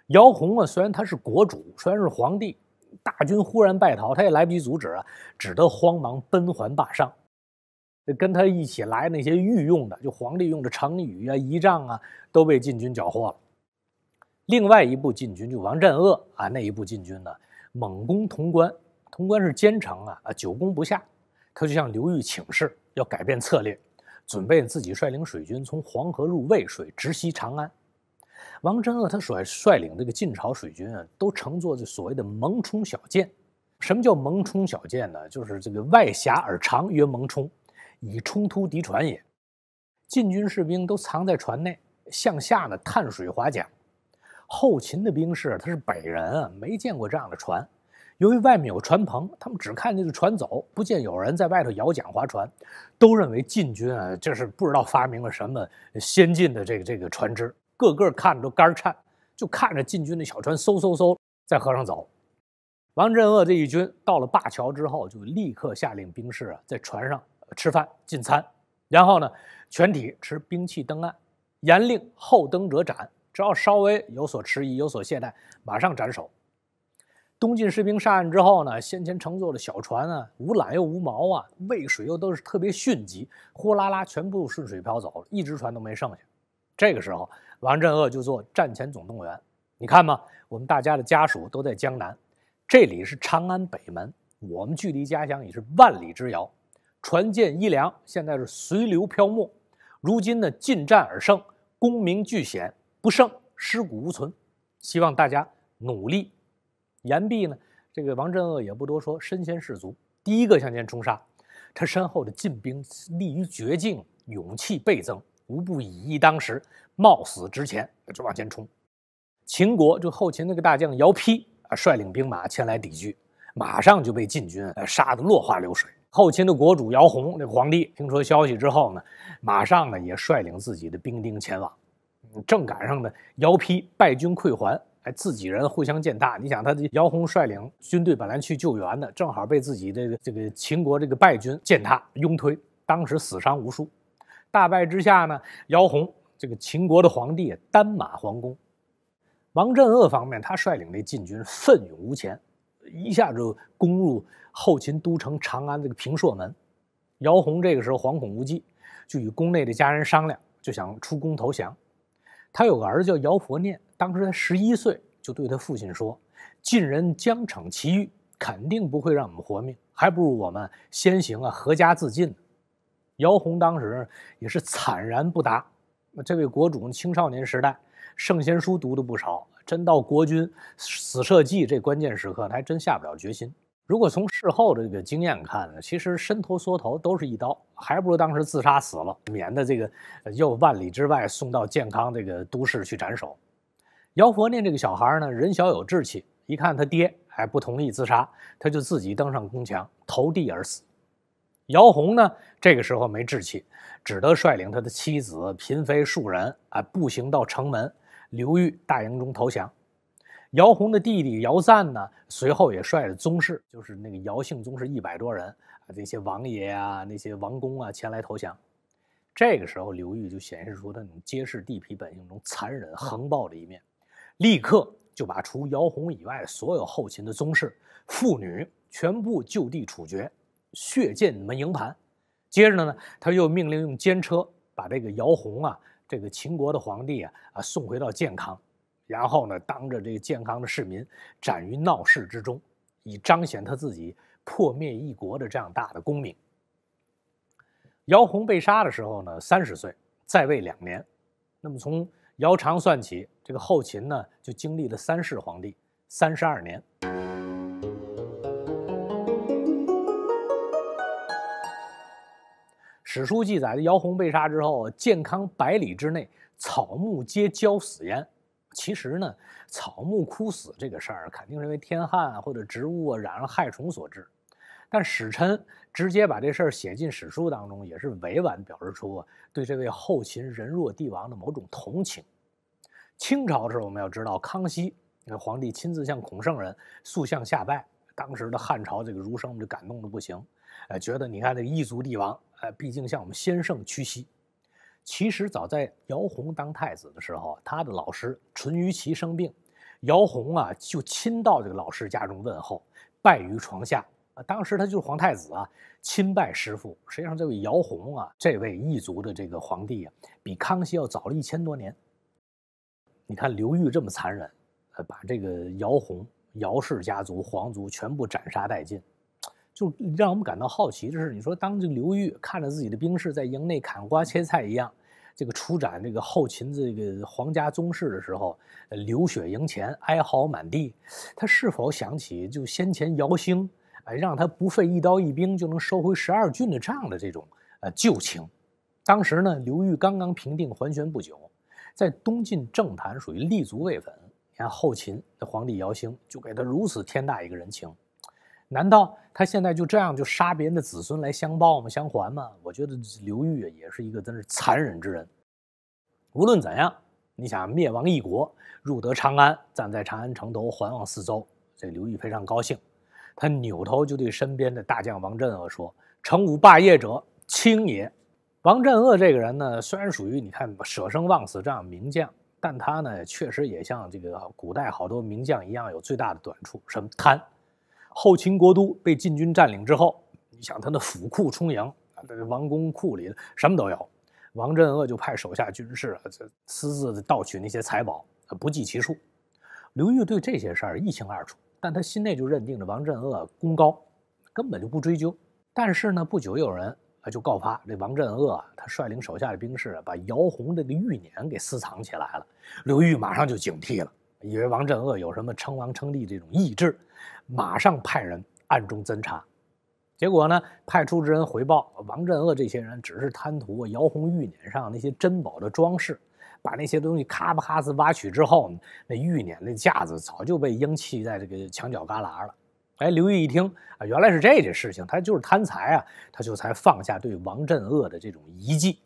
姚洪啊，虽然他是国主，虽然是皇帝，大军忽然败逃，他也来不及阻止啊，只得慌忙奔还灞上。跟他一起来那些御用的，就皇帝用的成语啊、仪仗啊，都被禁军缴获了。另外一部禁军，就王镇恶啊那一部禁军呢，猛攻潼关，潼关是坚城啊，啊久攻不下，他就向刘裕请示，要改变策略，准备自己率领水军从黄河入渭水，直袭长安。王真呢，他率率领这个晋朝水军啊，都乘坐这所谓的萌冲小舰。什么叫萌冲小舰呢？就是这个外狭而长约萌冲，以冲突敌船也。晋军士兵都藏在船内，向下呢探水划桨。后秦的兵士他是北人啊，没见过这样的船。由于外面有船篷，他们只看见船走，不见有人在外头摇桨划船，都认为晋军啊，这是不知道发明了什么先进的这个这个船只。个个看着都肝颤，就看着禁军的小船嗖嗖嗖在河上走。王镇恶这一军到了灞桥之后，就立刻下令兵士啊在船上吃饭进餐，然后呢全体持兵器登岸，严令后登者斩，只要稍微有所迟疑、有所懈怠，马上斩首。东晋士兵上岸之后呢，先前乘坐的小船啊无缆又无锚啊，渭水又都是特别迅急，呼啦啦全部顺水漂走，一只船都没剩下。这个时候。王镇恶就做战前总动员，你看嘛，我们大家的家属都在江南，这里是长安北门，我们距离家乡已是万里之遥，船舰一粮现在是随流漂没，如今呢，进战而胜，功名俱显，不胜尸骨无存，希望大家努力。言毕呢，这个王镇恶也不多说，身先士卒，第一个向前冲杀，他身后的禁兵立于绝境，勇气倍增。无不以一当十，冒死值前，就往前冲。秦国就后秦那个大将姚丕啊，率领兵马前来抵御，马上就被晋军杀得落花流水。后秦的国主姚泓那个皇帝听说消息之后呢，马上呢也率领自己的兵丁前往。正赶上呢姚丕败军溃还，哎，自己人互相践踏。你想，他的姚泓率领军队本来去救援的，正好被自己的这个秦国这个败军践踏拥推，当时死伤无数。大败之下呢，姚红这个秦国的皇帝单马皇宫，王镇恶方面，他率领那禁军奋勇无前，一下就攻入后秦都城长安这个平朔门。姚红这个时候惶恐无计，就与宫内的家人商量，就想出宫投降。他有个儿子叫姚佛念，当时才十一岁，就对他父亲说：“晋人将场其欲，肯定不会让我们活命，还不如我们先行啊，阖家自尽。”姚弘当时也是惨然不答。这位国主青少年时代圣贤书读得不少，真到国君死社稷这关键时刻，他还真下不了决心。如果从事后的这个经验看呢，其实伸头缩头都是一刀，还不如当时自杀死了，免得这个又万里之外送到健康这个都市去斩首。姚佛念这个小孩呢，人小有志气，一看他爹还不同意自杀，他就自己登上宫墙投地而死。姚泓呢，这个时候没志气，只得率领他的妻子、嫔妃数人啊，步行到城门，刘裕大营中投降。姚泓的弟弟姚赞呢，随后也率着宗室，就是那个姚姓宗室一百多人啊，那些王爷啊，那些王公啊，前来投降。这个时候，刘裕就显示出他那种揭示地痞本性中残忍、横暴的一面，立刻就把除姚泓以外所有后勤的宗室妇女全部就地处决。血溅门营盘，接着呢他又命令用监车把这个姚宏啊，这个秦国的皇帝啊啊送回到建康，然后呢，当着这个建康的市民斩于闹市之中，以彰显他自己破灭一国的这样大的功名。姚宏被杀的时候呢，三十岁，在位两年。那么从姚常算起，这个后秦呢就经历了三世皇帝，三十二年。史书记载的姚红被杀之后，健康百里之内草木皆焦死焉。其实呢，草木枯死这个事儿，肯定是因为天旱或者植物啊染上害虫所致。但史臣直接把这事儿写进史书当中，也是委婉表示出对这位后秦仁弱帝王的某种同情。清朝的时候，我们要知道康熙皇帝亲自向孔圣人塑像下拜，当时的汉朝这个儒生就感动的不行。哎，觉得你看个异族帝王，哎，毕竟向我们先圣屈膝。其实早在姚红当太子的时候，他的老师淳于琦生病，姚红啊就亲到这个老师家中问候，拜于床下。啊，当时他就是皇太子啊，亲拜师傅。实际上，这位姚红啊，这位异族的这个皇帝啊，比康熙要早了一千多年。你看刘裕这么残忍，呃，把这个姚红、姚氏家族、皇族全部斩杀殆尽。就让我们感到好奇的是，你说当这个刘裕看着自己的兵士在营内砍瓜切菜一样，这个出斩这个后秦这个皇家宗室的时候，流血营前，哀嚎满地，他是否想起就先前姚兴，哎，让他不费一刀一兵就能收回十二郡的账的这种呃旧情？当时呢，刘裕刚刚平定桓玄不久，在东晋政坛属于立足未稳。你看后秦的皇帝姚兴就给他如此天大一个人情。难道他现在就这样就杀别人的子孙来相报吗？相还吗？我觉得刘裕也是一个真是残忍之人。无论怎样，你想灭亡一国，入得长安，站在长安城头环望四周，这刘裕非常高兴。他扭头就对身边的大将王镇恶说：“成吾霸业者，卿也。”王镇恶这个人呢，虽然属于你看舍生忘死这样名将，但他呢，确实也像这个古代好多名将一样，有最大的短处，什么贪。后秦国都被晋军占领之后，你想他的府库充盈，这王宫库里什么都有。王镇恶就派手下军士啊，这私自的盗取那些财宝，不计其数。刘裕对这些事儿一清二楚，但他心内就认定着王镇恶功高，根本就不追究。但是呢，不久有人啊就告发这王镇恶，他率领手下的兵士把姚泓这个玉辇给私藏起来了。刘裕马上就警惕了，以为王镇恶有什么称王称帝这种意志。马上派人暗中侦查，结果呢，派出之人回报，王镇恶这些人只是贪图啊姚红玉撵上那些珍宝的装饰，把那些东西咔吧咔子挖取之后，那玉撵那架子早就被扔弃在这个墙角旮旯了。哎，刘玉一听啊，原来是这件事情，他就是贪财啊，他就才放下对王镇恶的这种遗迹。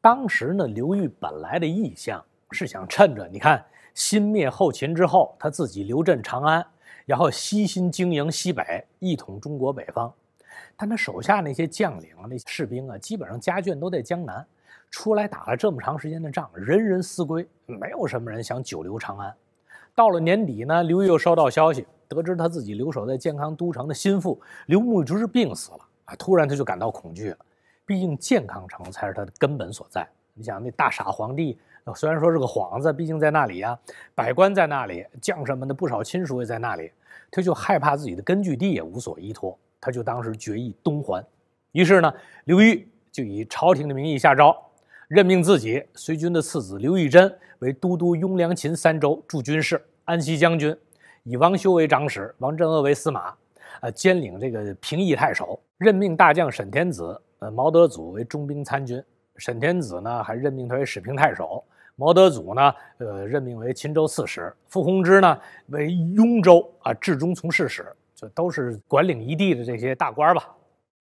当时呢，刘玉本来的意向是想趁着你看新灭后秦之后，他自己留镇长安。然后悉心经营西北，一统中国北方，但他手下那些将领啊、那些士兵啊，基本上家眷都在江南，出来打了这么长时间的仗，人人思归，没有什么人想久留长安。到了年底呢，刘裕又收到消息，得知他自己留守在建康都城的心腹刘穆之病死了啊，突然他就感到恐惧，了。毕竟建康城才是他的根本所在。你想那大傻皇帝。虽然说是个幌子，毕竟在那里呀，百官在那里，将士们的不少亲属也在那里，他就害怕自己的根据地也无所依托，他就当时决意东还。于是呢，刘裕就以朝廷的名义下诏，任命自己随军的次子刘义真为都督雍凉秦三州驻军事、安西将军，以王修为长史，王镇恶为司马，呃，兼领这个平邑太守，任命大将沈天子、呃，毛德祖为中兵参军，沈天子呢还任命他为始平太守。毛德祖呢，呃，任命为钦州刺史；傅弘之呢，为雍州啊，治中从事使，就都是管领一地的这些大官吧。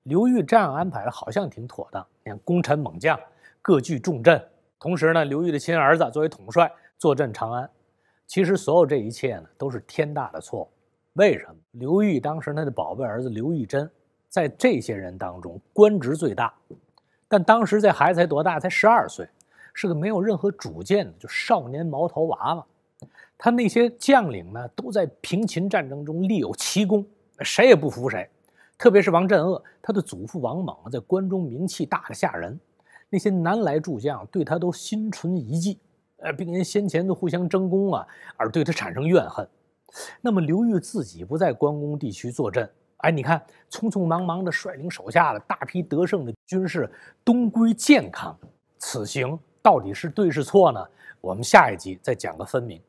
刘裕这样安排的，好像挺妥当。你看，功臣猛将各据重镇，同时呢，刘裕的亲儿子作为统帅坐镇长安。其实，所有这一切呢，都是天大的错误。为什么？刘裕当时他的宝贝儿子刘义珍，在这些人当中官职最大，但当时这孩子才多大？才十二岁。是个没有任何主见的，就少年毛头娃娃。他那些将领呢，都在平秦战争中立有奇功，谁也不服谁。特别是王镇恶，他的祖父王猛啊，在关中名气大得吓人。那些南来诸将对他都心存疑忌，呃，并因先前的互相争功啊，而对他产生怨恨。那么刘裕自己不在关中地区坐镇，哎，你看，匆匆忙忙地率领手下的大批得胜的军士东归建康，此行。到底是对是错呢？我们下一集再讲个分明。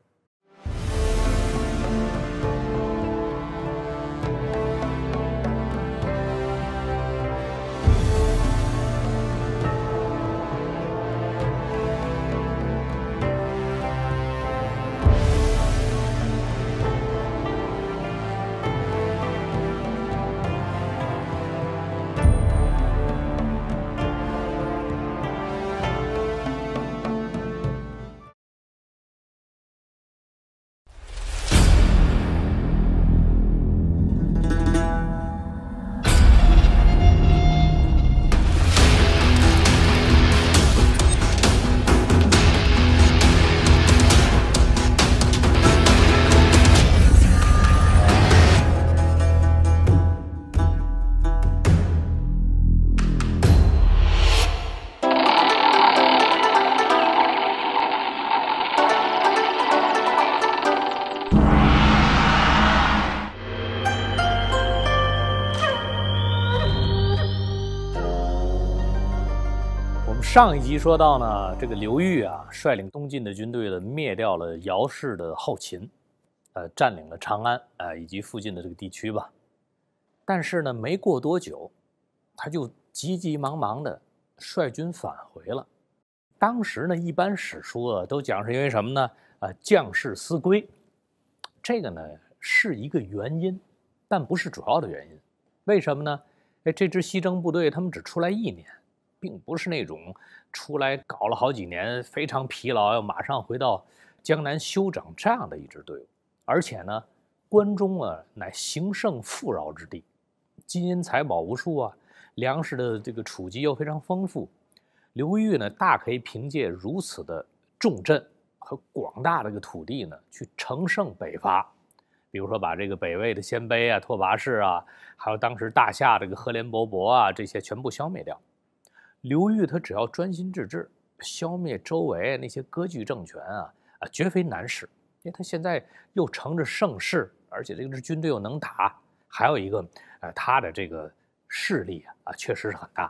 上一集说到呢，这个刘裕啊，率领东晋的军队呢，灭掉了姚氏的后秦，呃，占领了长安呃，以及附近的这个地区吧。但是呢，没过多久，他就急急忙忙的率军返回了。当时呢，一般史书啊，都讲是因为什么呢？啊，将士思归，这个呢是一个原因，但不是主要的原因。为什么呢？哎，这支西征部队他们只出来一年。并不是那种出来搞了好几年非常疲劳，要马上回到江南休整这样的一支队伍。而且呢，关中啊乃形胜富饶之地，金银财宝无数啊，粮食的这个储积又非常丰富。刘裕呢大可以凭借如此的重镇和广大的个土地呢，去乘胜北伐，比如说把这个北魏的鲜卑啊、拓跋氏啊，还有当时大夏这个赫连勃勃啊这些全部消灭掉。刘裕他只要专心致志消灭周围那些割据政权啊啊，绝非难事，因为他现在又乘着盛世，而且这支军队又能打，还有一个呃他的这个势力啊啊确实是很大。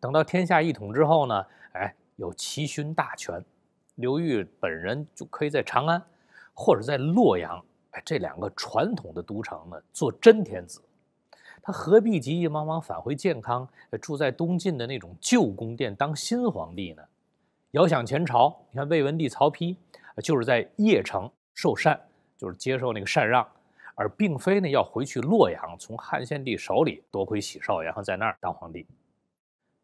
等到天下一统之后呢，哎有齐勋大权，刘裕本人就可以在长安或者在洛阳哎这两个传统的都城呢做真天子。他何必急急忙忙返回建康，住在东晋的那种旧宫殿当新皇帝呢？遥想前朝，你看魏文帝曹丕，就是在邺城受禅，就是接受那个禅让，而并非呢要回去洛阳，从汉献帝手里夺回喜寿，然后在那儿当皇帝。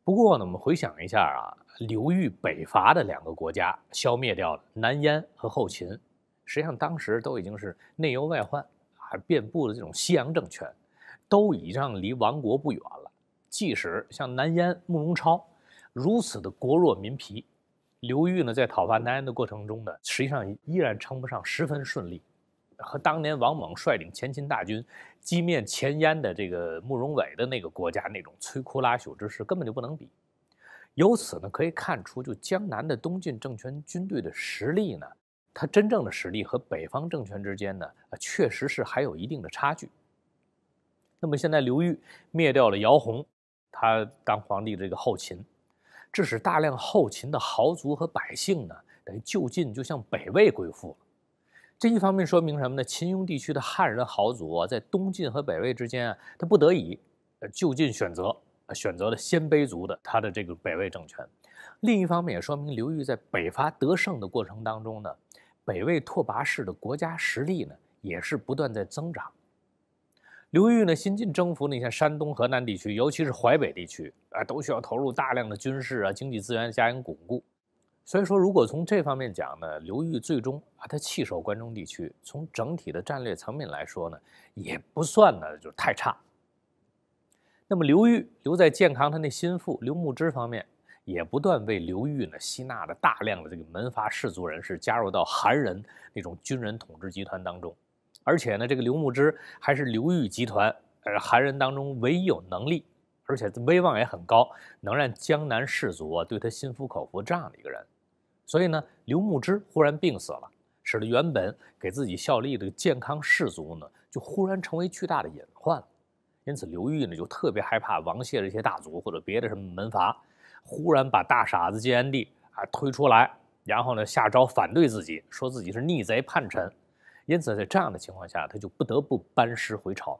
不过呢，我们回想一下啊，刘裕北伐的两个国家，消灭掉了南燕和后秦，实际上当时都已经是内忧外患，还遍布了这种西洋政权。都已让离亡国不远了。即使像南燕慕容超如此的国弱民疲，刘裕呢在讨伐南燕的过程中呢，实际上依然称不上十分顺利，和当年王猛率领前秦大军击灭前燕的这个慕容伟的那个国家那种摧枯拉朽之势根本就不能比。由此呢可以看出，就江南的东晋政权军队的实力呢，它真正的实力和北方政权之间呢，确实是还有一定的差距。那么现在刘裕灭掉了姚泓，他当皇帝的这个后秦，致使大量后秦的豪族和百姓呢，等于就近就向北魏归附了。这一方面说明什么呢？秦雍地区的汉人豪族啊，在东晋和北魏之间，啊，他不得已，呃就近选择，选择了鲜卑族的他的这个北魏政权。另一方面也说明刘裕在北伐得胜的过程当中呢，北魏拓跋氏的国家实力呢也是不断在增长。刘裕呢，新晋征服那些山东、河南地区，尤其是淮北地区，啊，都需要投入大量的军事啊、经济资源加以巩固。所以说，如果从这方面讲呢，刘裕最终啊，他弃守关中地区，从整体的战略层面来说呢，也不算呢，就是太差。那么刘裕留在建康，他那心腹刘牧之方面，也不断为刘裕呢吸纳了大量的这个门阀士族人士，加入到韩人那种军人统治集团当中。而且呢，这个刘牧之还是刘裕集团，呃，韩人当中唯一有能力，而且威望也很高，能让江南士族啊对他心服口服这样的一个人。所以呢，刘牧之忽然病死了，使得原本给自己效力的健康士族呢，就忽然成为巨大的隐患。因此，刘裕呢就特别害怕王谢这些大族或者别的什么门阀，忽然把大傻子建安帝啊推出来，然后呢下诏反对自己，说自己是逆贼叛臣。因此，在这样的情况下，他就不得不班师回朝。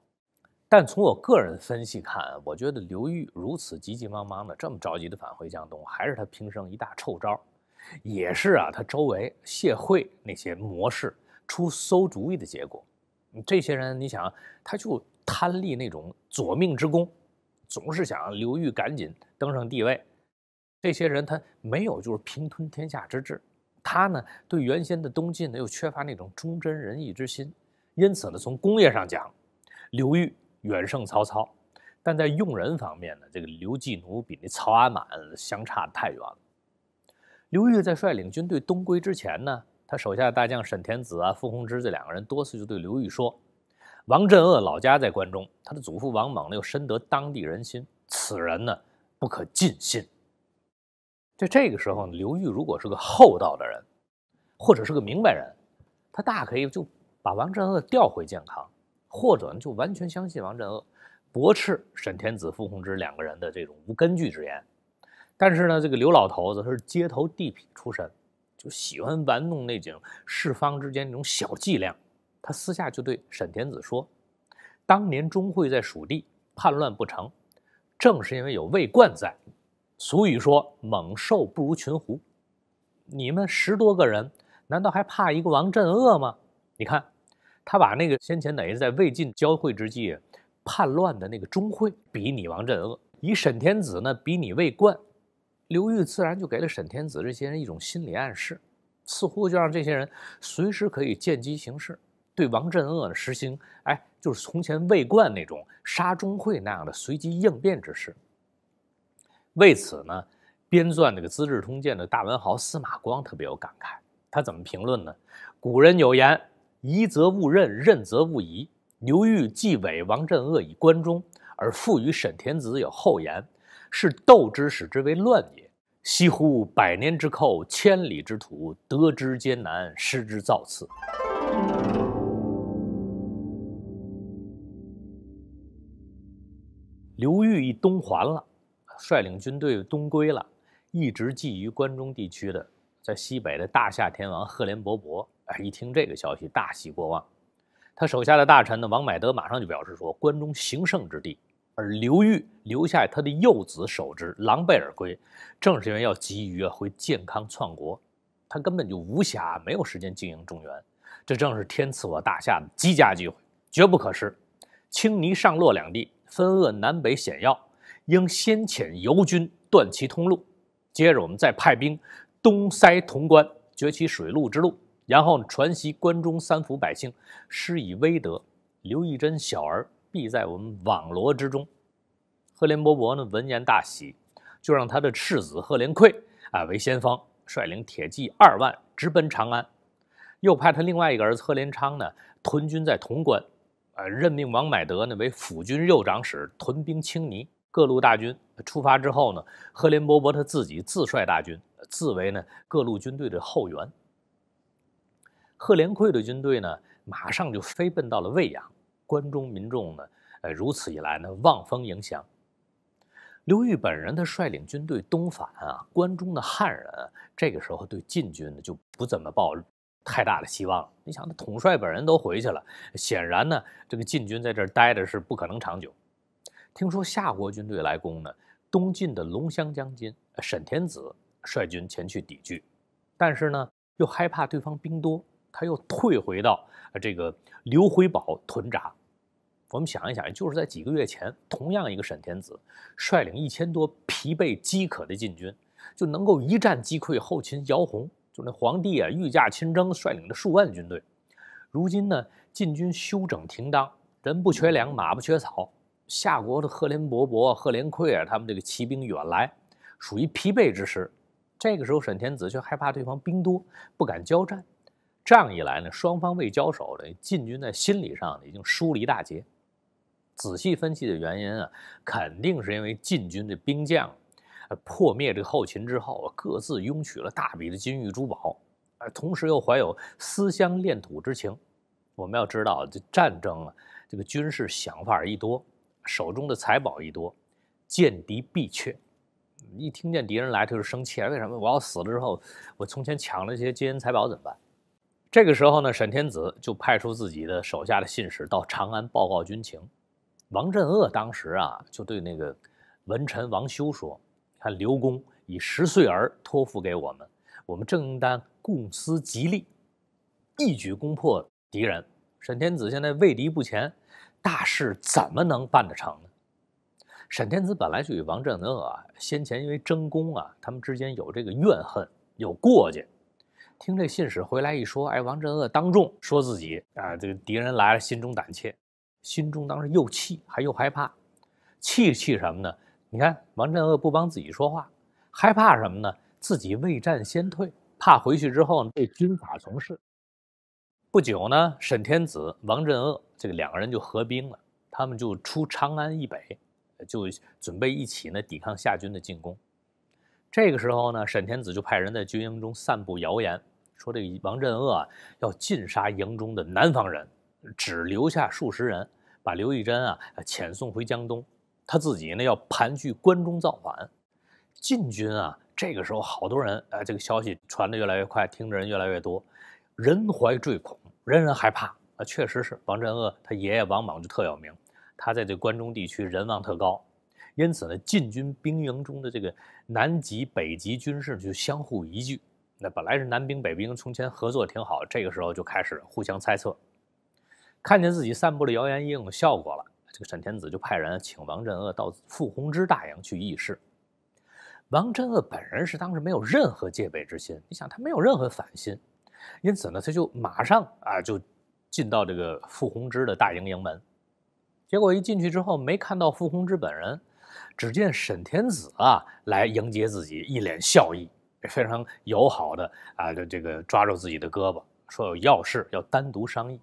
但从我个人分析看，我觉得刘裕如此急急忙忙的、这么着急的返回江东，还是他平生一大臭招，也是啊，他周围谢惠那些谋士出馊主意的结果。这些人，你想，他就贪立那种左命之功，总是想刘裕赶紧登上帝位。这些人，他没有就是平吞天下之志。他呢，对原先的东晋呢又缺乏那种忠贞仁义之心，因此呢，从工业上讲，刘裕远胜曹操，但在用人方面呢，这个刘季奴比那曹阿满相差太远了。刘裕在率领军队东归之前呢，他手下大将沈田子啊、傅弘之这两个人多次就对刘裕说：“王镇恶老家在关中，他的祖父王猛呢又深得当地人心，此人呢不可尽信。”在这个时候，呢，刘裕如果是个厚道的人，或者是个明白人，他大可以就把王镇恶调回建康，或者就完全相信王镇恶，驳斥沈天子、傅弘之两个人的这种无根据之言。但是呢，这个刘老头子他是街头地痞出身，就喜欢玩弄内景四方之间那种小伎俩。他私下就对沈天子说：“当年钟会在蜀地叛乱不成，正是因为有魏冠在。”俗语说：“猛兽不如群狐。”你们十多个人，难道还怕一个王镇恶吗？你看，他把那个先前等于在魏晋交汇之际叛乱的那个钟会比拟王镇恶，以沈天子呢比拟魏冠，刘裕自然就给了沈天子这些人一种心理暗示，似乎就让这些人随时可以见机行事，对王镇恶呢实行哎，就是从前魏冠那种杀钟会那样的随机应变之事。为此呢，编撰这个《资治通鉴》的大文豪司马光特别有感慨，他怎么评论呢？古人有言：“疑则勿任，任则勿疑。”刘裕既委王镇恶以关中，而复与沈田子有后言，是斗之使之为乱也。惜乎百年之寇，千里之土，得之艰难，失之造次。刘裕一东还了。率领军队东归了，一直觊觎关中地区的，在西北的大夏天王赫连勃勃，哎，一听这个消息，大喜过望。他手下的大臣呢，王买德马上就表示说，关中形胜之地，而刘裕留下他的幼子守之，狼狈而归，正是因为要急于啊回建康篡国，他根本就无暇没有时间经营中原。这正是天赐我大夏的极佳机会，绝不可失。青泥、上洛两地分扼南北险要。应先遣游军断其通路，接着我们再派兵东塞潼关，绝其水陆之路，然后传习关中三府百姓，施以威德，刘义珍小儿必在我们网罗之中。赫连勃勃呢，闻言大喜，就让他的世子赫连夔啊为先锋，率领铁骑二万直奔长安，又派他另外一个儿子赫连昌呢屯军在潼关，呃，任命王买德呢为辅军右长史，屯兵青泥。各路大军出发之后呢，赫连勃勃他自己自率大军，自为呢各路军队的后援。赫连夔的军队呢，马上就飞奔到了未央，关中民众呢，呃，如此一来呢，望风迎降。刘裕本人他率领军队东返啊，关中的汉人这个时候对晋军呢就不怎么抱太大的希望了。你想，他统帅本人都回去了，显然呢，这个晋军在这儿待着是不可能长久。听说夏国军队来攻呢，东晋的龙骧将军沈天子率军前去抵御，但是呢，又害怕对方兵多，他又退回到这个刘回堡屯扎。我们想一想，就是在几个月前，同样一个沈天子率领一千多疲惫饥渴的禁军，就能够一战击溃后秦姚泓，就那皇帝啊御驾亲征率领的数万军队。如今呢，禁军休整停当，人不缺粮，马不缺草。夏国的赫连勃勃、赫连奎啊，他们这个骑兵远来，属于疲惫之师。这个时候，沈天子却害怕对方兵多，不敢交战。这样一来呢，双方未交手的晋军在心理上已经输了一大截。仔细分析的原因啊，肯定是因为晋军的兵将，破灭这个后秦之后，各自拥取了大笔的金玉珠宝，呃，同时又怀有思乡恋土之情。我们要知道，这战争啊，这个军事想法一多。手中的财宝一多，见敌必怯。一听见敌人来，他就生气了。为什么？我要死了之后，我从前抢了一些金银财宝怎么办？这个时候呢，沈天子就派出自己的手下的信使到长安报告军情。王镇恶当时啊，就对那个文臣王修说：“看刘公以十岁儿托付给我们，我们正应当共思极力，一举攻破敌人。沈天子现在畏敌不前。”大事怎么能办得成呢？沈天子本来就与王振恶啊，先前因为争功啊，他们之间有这个怨恨，有过节。听这信使回来一说，哎，王振恶当众说自己啊，这个敌人来了，心中胆怯，心中当时又气还又害怕，气气什么呢？你看王振恶不帮自己说话，害怕什么呢？自己未战先退，怕回去之后被军法从事。不久呢，沈天子、王振恶。这个两个人就合兵了，他们就出长安以北，就准备一起呢抵抗夏军的进攻。这个时候呢，沈天子就派人在军营中散布谣言，说这个王镇恶啊要尽杀营中的南方人，只留下数十人，把刘义珍啊遣送回江东，他自己呢要盘踞关中造反。晋军啊，这个时候好多人，呃，这个消息传得越来越快，听的人越来越多，人怀惴恐，人人害怕。啊，确实是王振恶，他爷爷王莽就特有名，他在这关中地区人望特高，因此呢，禁军兵营中的这个南极、北极军事就相互疑惧。那本来是南兵、北兵从前合作挺好，这个时候就开始互相猜测。看见自己散布的谣言也有效果了，这个沈天子就派人请王振恶到傅弘之大营去议事。王振恶本人是当时没有任何戒备之心，你想他没有任何反心，因此呢，他就马上啊就。进到这个傅红之的大营营门，结果一进去之后没看到傅红之本人，只见沈天子啊来迎接自己，一脸笑意，非常友好的啊，这这个抓住自己的胳膊，说有要事要单独商议。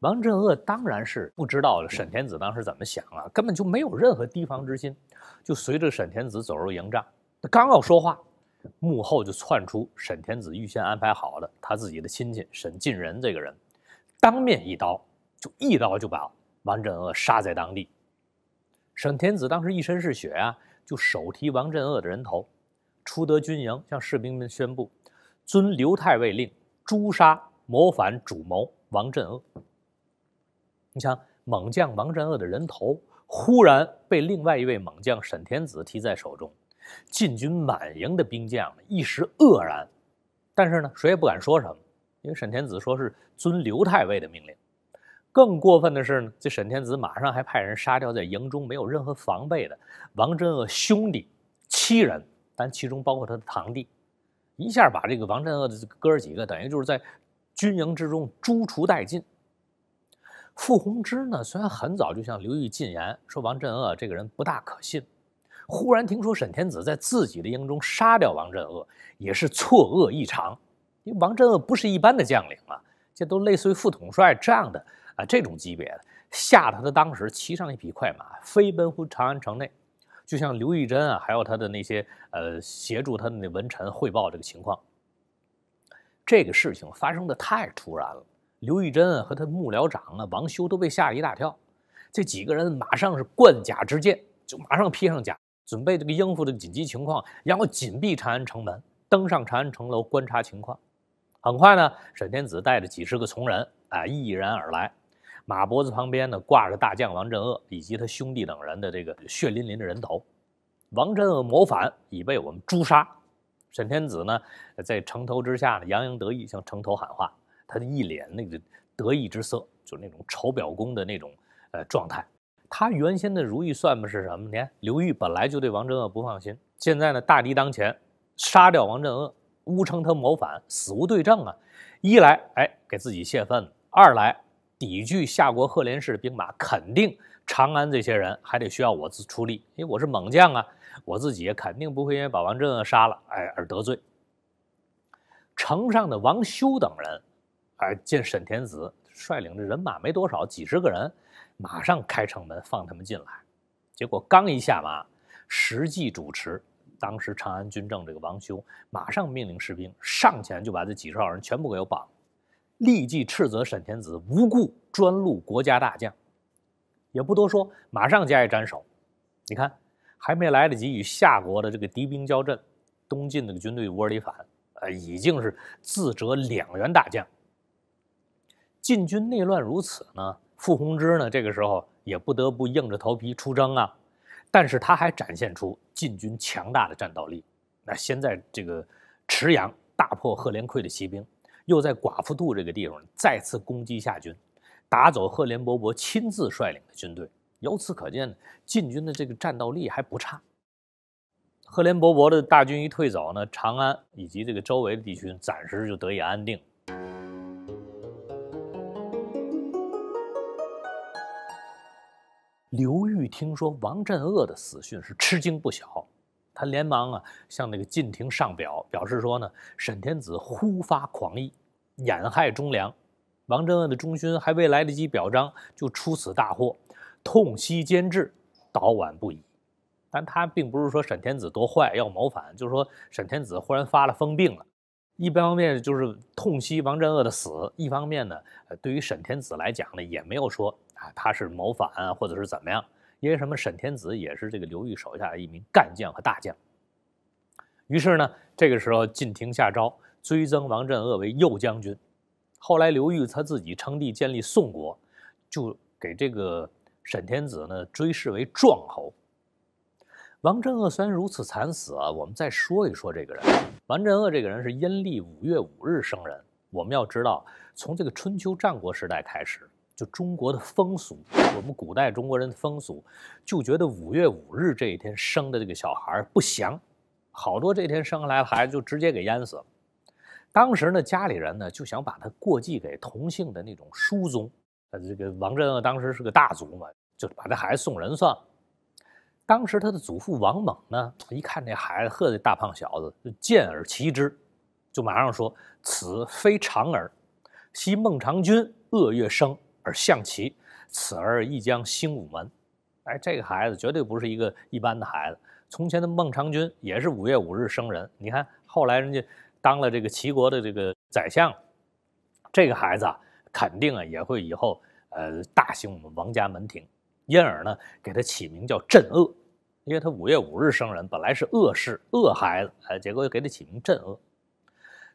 王镇恶当然是不知道沈天子当时怎么想啊，根本就没有任何提防之心，就随着沈天子走入营帐。刚要说话，幕后就窜出沈天子预先安排好的他自己的亲戚沈进仁这个人。当面一刀，就一刀就把王振恶杀在当地。沈天子当时一身是血啊，就手提王振恶的人头，出得军营，向士兵们宣布：遵刘太尉令，诛杀谋反主谋王振恶。你想，猛将王振恶的人头忽然被另外一位猛将沈天子提在手中，进军满营的兵将一时愕然，但是呢，谁也不敢说什么。因为沈天子说是遵刘太尉的命令，更过分的是，呢，这沈天子马上还派人杀掉在营中没有任何防备的王振恶兄弟七人，但其中包括他的堂弟，一下把这个王振恶的哥儿几个，等于就是在军营之中诛除殆尽。傅弘之呢，虽然很早就向刘裕进言说王振恶这个人不大可信，忽然听说沈天子在自己的营中杀掉王振恶，也是错愕异常。因为王鄂不是一般的将领了，这都类似于副统帅这样的啊，这种级别的吓得他当时骑上一匹快马，飞奔回长安城内，就像刘义珍啊，还有他的那些呃协助他的那文臣汇报这个情况。这个事情发生的太突然了，刘义啊、和他幕僚长啊王修都被吓了一大跳。这几个人马上是冠甲之剑，就马上披上甲，准备这个应付的紧急情况，然后紧闭长安城门，登上长安城楼观察情况。很快呢，沈天子带着几十个从人啊，毅然而来，马脖子旁边呢挂着大将王振恶以及他兄弟等人的这个血淋淋的人头。王振恶谋反已被我们诛杀。沈天子呢，在城头之下呢，洋洋得意向城头喊话，他的一脸那个得意之色，就是那种丑表功的那种呃状态。他原先的如意算盘是什么呢？刘裕本来就对王振恶不放心，现在呢，大敌当前，杀掉王振恶。诬称他谋反，死无对证啊！一来，哎，给自己泄愤；二来，抵拒夏国赫连氏的兵马，肯定长安这些人还得需要我自出力，因为我是猛将啊，我自己肯定不会因为把王振杀了，哎，而得罪城上的王修等人。哎，见沈天子率领的人马没多少，几十个人，马上开城门放他们进来。结果刚一下马，实际主持。当时长安军政这个王修马上命令士兵上前就把这几十号人全部给我绑，立即斥责沈天子无故专戮国家大将，也不多说，马上加以斩首。你看，还没来得及与夏国的这个敌兵交阵，东晋那个军队窝里反，呃，已经是自折两员大将。晋军内乱如此呢，傅弘之呢这个时候也不得不硬着头皮出征啊，但是他还展现出。晋军强大的战斗力，那现在这个池阳大破赫连夔的骑兵，又在寡妇渡这个地方再次攻击夏军，打走赫连勃勃亲自率领的军队。由此可见，晋军的这个战斗力还不差。赫连勃勃的大军一退走呢，长安以及这个周围的地区暂时就得以安定。刘裕听说王镇恶的死讯是吃惊不小，他连忙啊向那个晋廷上表，表示说呢，沈天子忽发狂意，掩害忠良，王镇恶的忠勋还未来得及表彰，就出此大祸，痛惜监制，悼晚不已。但他并不是说沈天子多坏要谋反，就是说沈天子忽然发了疯病了。一方面就是痛惜王镇恶的死，一方面呢，对于沈天子来讲呢，也没有说。啊，他是谋反啊，或者是怎么样？因为什么？沈天子也是这个刘裕手下的一名干将和大将。于是呢，这个时候晋廷下诏追赠王镇恶为右将军。后来刘裕他自己称帝建立宋国，就给这个沈天子呢追谥为壮侯。王镇恶虽然如此惨死啊，我们再说一说这个人。王镇恶这个人是阴历五月五日生人。我们要知道，从这个春秋战国时代开始。就中国的风俗，我们古代中国人的风俗，就觉得五月五日这一天生的这个小孩不祥，好多这天生下来的孩子就直接给淹死了。当时呢，家里人呢就想把他过继给同姓的那种叔宗。呃，这个王振恶当时是个大族嘛，就把这孩子送人算了。当时他的祖父王猛呢，一看这孩子呵，这大胖小子就见而奇之，就马上说：“此非常儿，昔孟尝君恶月生。”而象棋，此而亦将兴武门。哎，这个孩子绝对不是一个一般的孩子。从前的孟尝君也是五月五日生人，你看后来人家当了这个齐国的这个宰相。这个孩子啊，肯定啊也会以后呃大兴我们王家门庭，因而呢给他起名叫镇恶，因为他五月五日生人，本来是恶事恶孩子，哎，结果又给他起名镇恶。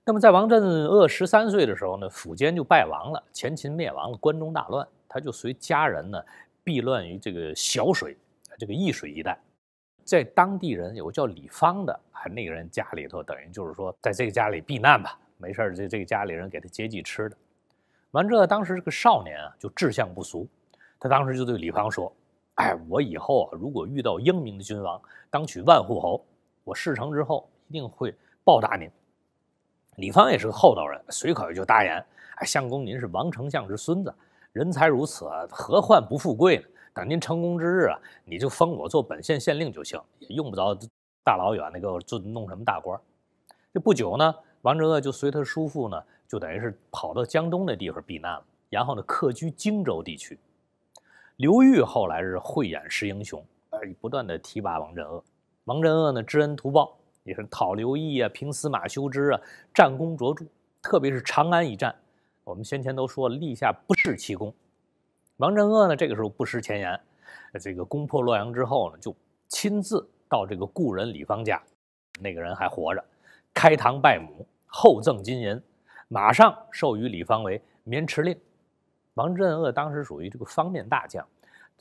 那么，在王振鄂十三岁的时候呢，苻坚就败亡了，前秦灭亡了，关中大乱，他就随家人呢避乱于这个小水，这个易水一带。在当地人有个叫李芳的，啊，那个人家里头等于就是说在这个家里避难吧，没事儿，这这个家里人给他接济吃的。完这当时这个少年啊，就志向不俗，他当时就对李芳说：“哎，我以后啊，如果遇到英明的君王，当取万户侯。我事成之后，一定会报答您。”李方也是个厚道人，随口就答言：“哎，相公您是王丞相之孙子，人才如此，何患不富贵呢？等您成功之日啊，你就封我做本县县令就行，也用不着大老远的给我做弄什么大官。”这不久呢，王震恶就随他叔父呢，就等于是跑到江东那地方避难了。然后呢，客居荆州地区。刘豫后来是慧眼识英雄，哎，不断的提拔王镇恶。王镇恶呢，知恩图报。也是讨刘毅啊，平司马休之啊，战功卓著。特别是长安一战，我们先前都说立下不世奇功。王镇恶呢，这个时候不失前言，这个攻破洛阳之后呢，就亲自到这个故人李方家，那个人还活着，开堂拜母，厚赠金银，马上授予李方为绵池令。王镇恶当时属于这个方面大将，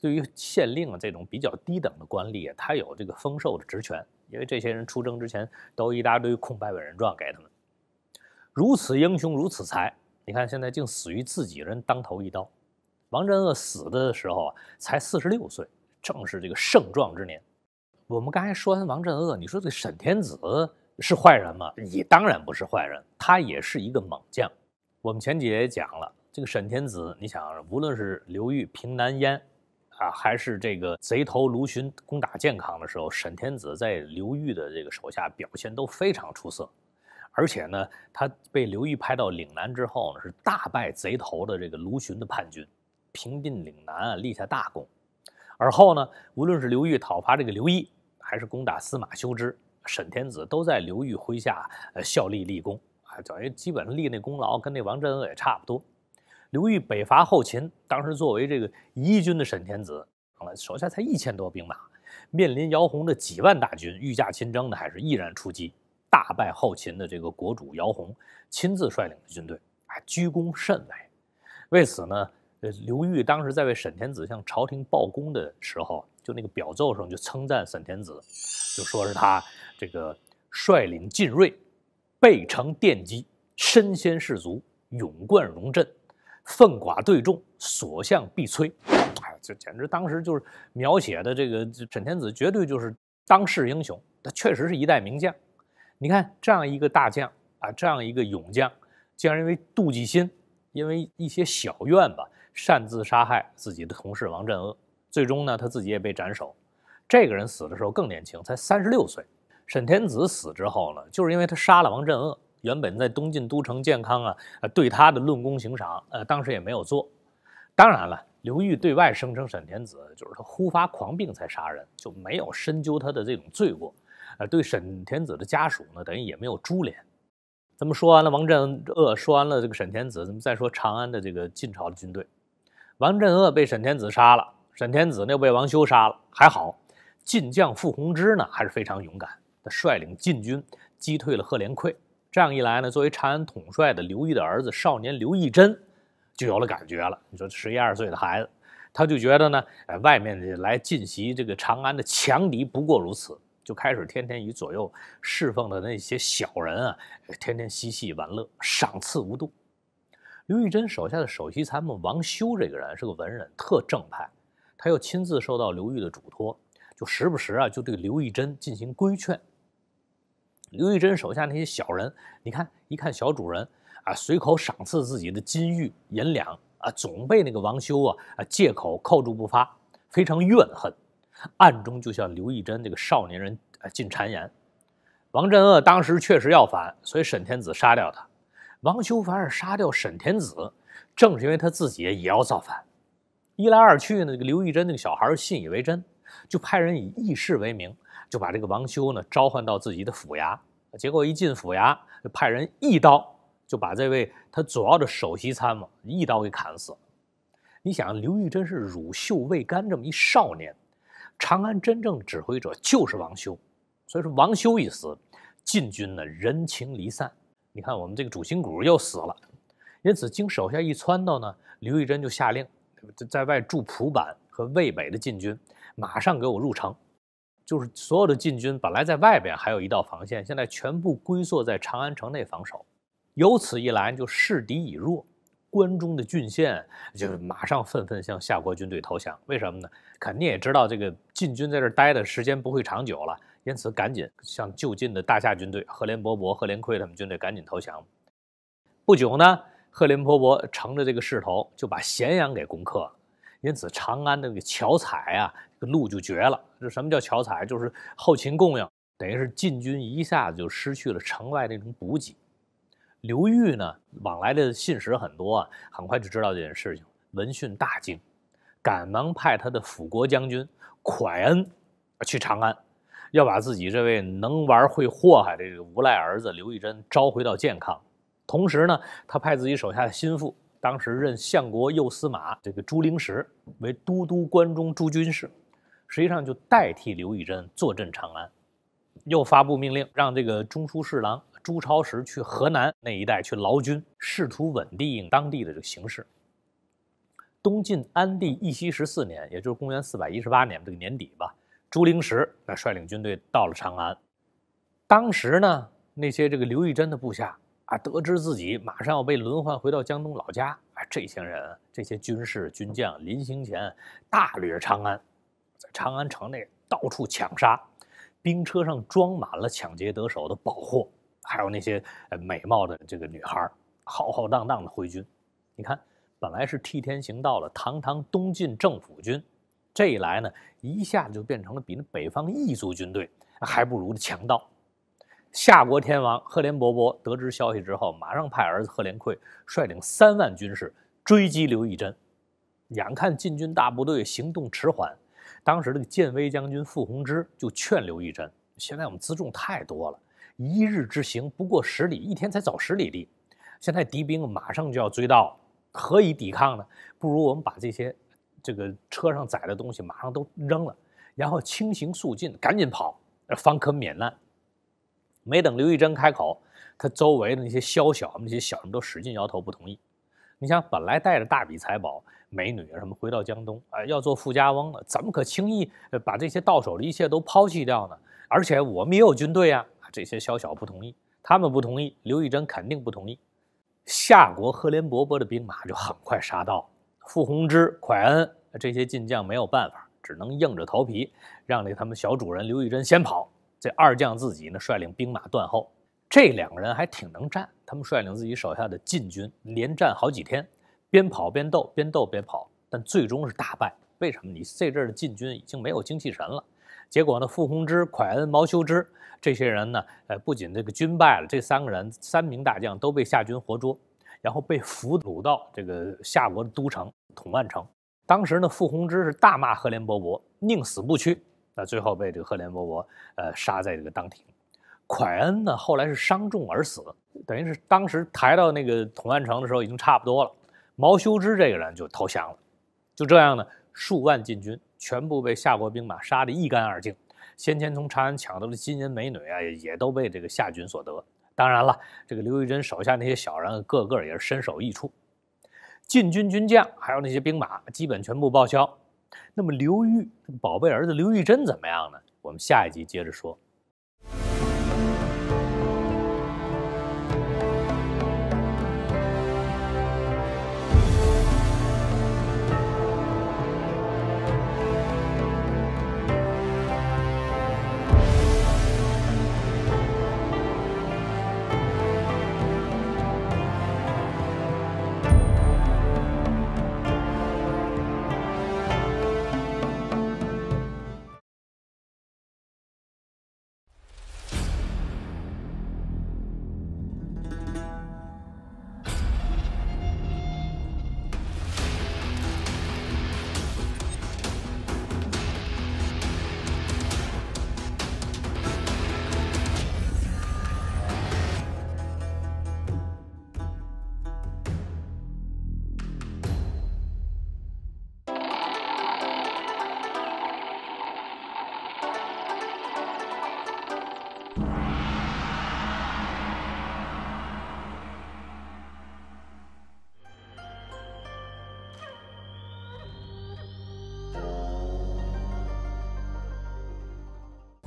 对于县令啊这种比较低等的官吏啊，他有这个封授的职权。因为这些人出征之前都一大堆空白伟人传给他们，如此英雄如此才，你看现在竟死于自己人当头一刀。王镇恶死的时候才四十六岁，正是这个盛壮之年。我们刚才说完王镇恶，你说这沈天子是坏人吗？也当然不是坏人，他也是一个猛将。我们前节也讲了，这个沈天子，你想无论是刘裕平南燕。啊，还是这个贼头卢循攻打建康的时候，沈天子在刘裕的这个手下表现都非常出色，而且呢，他被刘裕派到岭南之后呢，是大败贼头的这个卢循的叛军，平定岭南立下大功。而后呢，无论是刘裕讨伐这个刘义，还是攻打司马修之，沈天子都在刘裕麾下呃效力立功啊，等于基本上立那功劳跟那王镇恶也差不多。刘裕北伐后秦，当时作为这个义军的沈天子，啊，手下才一千多兵马，面临姚泓的几万大军，御驾亲征的还是毅然出击，大败后秦的这个国主姚泓亲自率领的军队，啊，居功甚伟。为此呢，呃，刘裕当时在为沈天子向朝廷报功的时候，就那个表奏上就称赞沈天子，就说是他这个率领劲锐，背城奠基，身先士卒，勇冠戎阵。奋寡对众，所向必摧。哎，这简直当时就是描写的这个沈天子，绝对就是当世英雄。他确实是一代名将。你看这样一个大将啊，这样一个勇将，竟然因为妒忌心，因为一些小怨吧，擅自杀害自己的同事王镇恶。最终呢，他自己也被斩首。这个人死的时候更年轻，才三十六岁。沈天子死之后呢，就是因为他杀了王镇恶。原本在东晋都城建康啊，呃，对他的论功行赏，呃，当时也没有做。当然了，刘裕对外声称沈天子就是他忽发狂病才杀人，就没有深究他的这种罪过，呃，对沈天子的家属呢，等于也没有株连。咱们说完了王镇恶，说完了这个沈天子，咱们再说长安的这个晋朝的军队。王镇恶被沈天子杀了，沈天子又被王修杀了，还好，晋将傅弘之呢还是非常勇敢，他率领晋军击退了赫连盔。这样一来呢，作为长安统帅的刘裕的儿子少年刘义真，就有了感觉了。你说十一二岁的孩子，他就觉得呢，呃、外面来进袭这个长安的强敌不过如此，就开始天天与左右侍奉的那些小人啊，天天嬉戏玩乐，赏赐无度。刘义真手下的首席参谋王修这个人是个文人，特正派，他又亲自受到刘裕的嘱托，就时不时啊，就对刘义真进行规劝。刘义珍手下那些小人，你看一看小主人啊，随口赏赐自己的金玉银两啊，总被那个王修啊啊借口扣住不发，非常怨恨，暗中就向刘义珍这个少年人啊进谗言。王镇恶当时确实要反，所以沈天子杀掉他。王修反是杀掉沈天子，正是因为他自己也要造反。一来二去呢，这个刘义珍那个小孩信以为真，就派人以议事为名。就把这个王修呢召唤到自己的府衙，结果一进府衙，就派人一刀就把这位他主要的首席参谋一刀给砍死了。你想，刘玉珍是乳臭未干这么一少年，长安真正指挥者就是王修，所以说王修一死，禁军呢人情离散，你看我们这个主心骨又死了，因此经手下一撺掇呢，刘玉珍就下令，在外驻蒲坂和渭北的禁军马上给我入城。就是所有的禁军本来在外边还有一道防线，现在全部龟缩在长安城内防守，由此一来就势敌已弱，关中的郡县就马上纷纷向夏国军队投降。为什么呢？肯定也知道这个禁军在这儿待的时间不会长久了，因此赶紧向就近的大夏军队赫连勃勃、赫连奎他们军队赶紧投降。不久呢，赫连勃勃乘着这个势头就把咸阳给攻克了。因此，长安的这个桥采啊，这个路就绝了。这什么叫桥采？就是后勤供应，等于是禁军一下子就失去了城外那种补给。刘裕呢，往来的信使很多啊，很快就知道这件事情，闻讯大惊，赶忙派他的辅国将军蒯恩去长安，要把自己这位能玩会祸害的无赖儿子刘义珍召回到建康。同时呢，他派自己手下的心腹。当时任相国右司马这个朱灵石为都督关中诸军事，实际上就代替刘玉珍坐镇长安，又发布命令让这个中书侍郎朱超时去河南那一带去劳军，试图稳定当地的这个形势。东晋安帝义熙十四年，也就是公元四百一十八年这个年底吧，朱灵石那率领军队到了长安，当时呢那些这个刘玉珍的部下。啊！得知自己马上要被轮换回到江东老家啊，这些人、这些军士、军将临行前大掠长安，在长安城内到处抢杀，兵车上装满了抢劫得手的宝货，还有那些美貌的这个女孩，浩浩荡荡的回军。你看，本来是替天行道了，堂堂东晋政府军，这一来呢，一下子就变成了比那北方异族军队还不如的强盗。夏国天王赫连勃勃得知消息之后，马上派儿子赫连夔率领三万军士追击刘义珍。眼看晋军大部队行动迟缓，当时的建威将军傅弘之就劝刘义珍：“现在我们辎重太多了，一日之行不过十里，一天才走十里地。现在敌兵马上就要追到，何以抵抗呢？不如我们把这些这个车上载的东西马上都扔了，然后轻行速进，赶紧跑，方可免难。”没等刘义珍开口，他周围的那些宵小那些小人都使劲摇头不同意。你想，本来带着大笔财宝、美女啊什么，回到江东啊，要做富家翁了，怎么可轻易把这些到手的一切都抛弃掉呢？而且我们也有军队啊！这些宵小不同意，他们不同意，刘义珍肯定不同意。夏国赫连勃勃的兵马就很快杀到，傅弘之、蒯恩这些进将没有办法，只能硬着头皮让那他们小主人刘义珍先跑。这二将自己呢，率领兵马断后。这两个人还挺能战，他们率领自己手下的禁军，连战好几天，边跑边斗，边斗边跑，但最终是大败。为什么？你这阵的禁军已经没有精气神了。结果呢，傅弘之、蒯恩、毛修之这些人呢，呃，不仅这个军败了，这三个人、三名大将都被夏军活捉，然后被俘虏到这个夏国的都城统万城。当时呢，傅弘之是大骂赫连勃勃，宁死不屈。那最后被这个赫连勃勃，呃，杀在这个当庭。蒯恩呢，后来是伤重而死，等于是当时抬到那个统安城的时候已经差不多了。毛修之这个人就投降了。就这样呢，数万禁军全部被夏国兵马杀得一干二净。先前从长安抢到的金银美女啊，也都被这个夏军所得。当然了，这个刘义珍手下那些小人，个个也是身首异处。禁军军将还有那些兵马，基本全部报销。那么刘玉宝贝儿子刘玉珍怎么样呢？我们下一集接着说。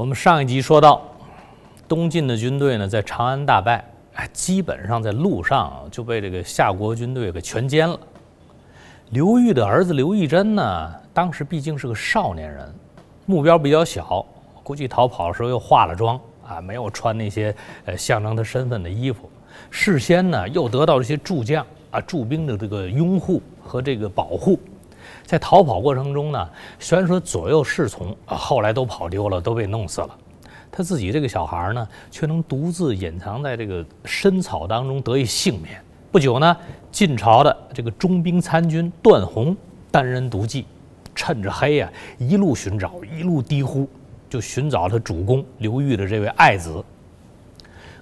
我们上一集说到，东晋的军队呢在长安大败，哎，基本上在路上就被这个夏国军队给全歼了。刘裕的儿子刘义真呢，当时毕竟是个少年人，目标比较小，估计逃跑的时候又化了妆啊，没有穿那些呃象征他身份的衣服，事先呢又得到这些助将啊驻兵的这个拥护和这个保护。在逃跑过程中呢，虽然说左右侍从后来都跑丢了，都被弄死了，他自己这个小孩呢，却能独自隐藏在这个深草当中得以幸免。不久呢，晋朝的这个中兵参军段宏单人独骑，趁着黑啊一路寻找，一路低呼，就寻找他主公刘裕的这位爱子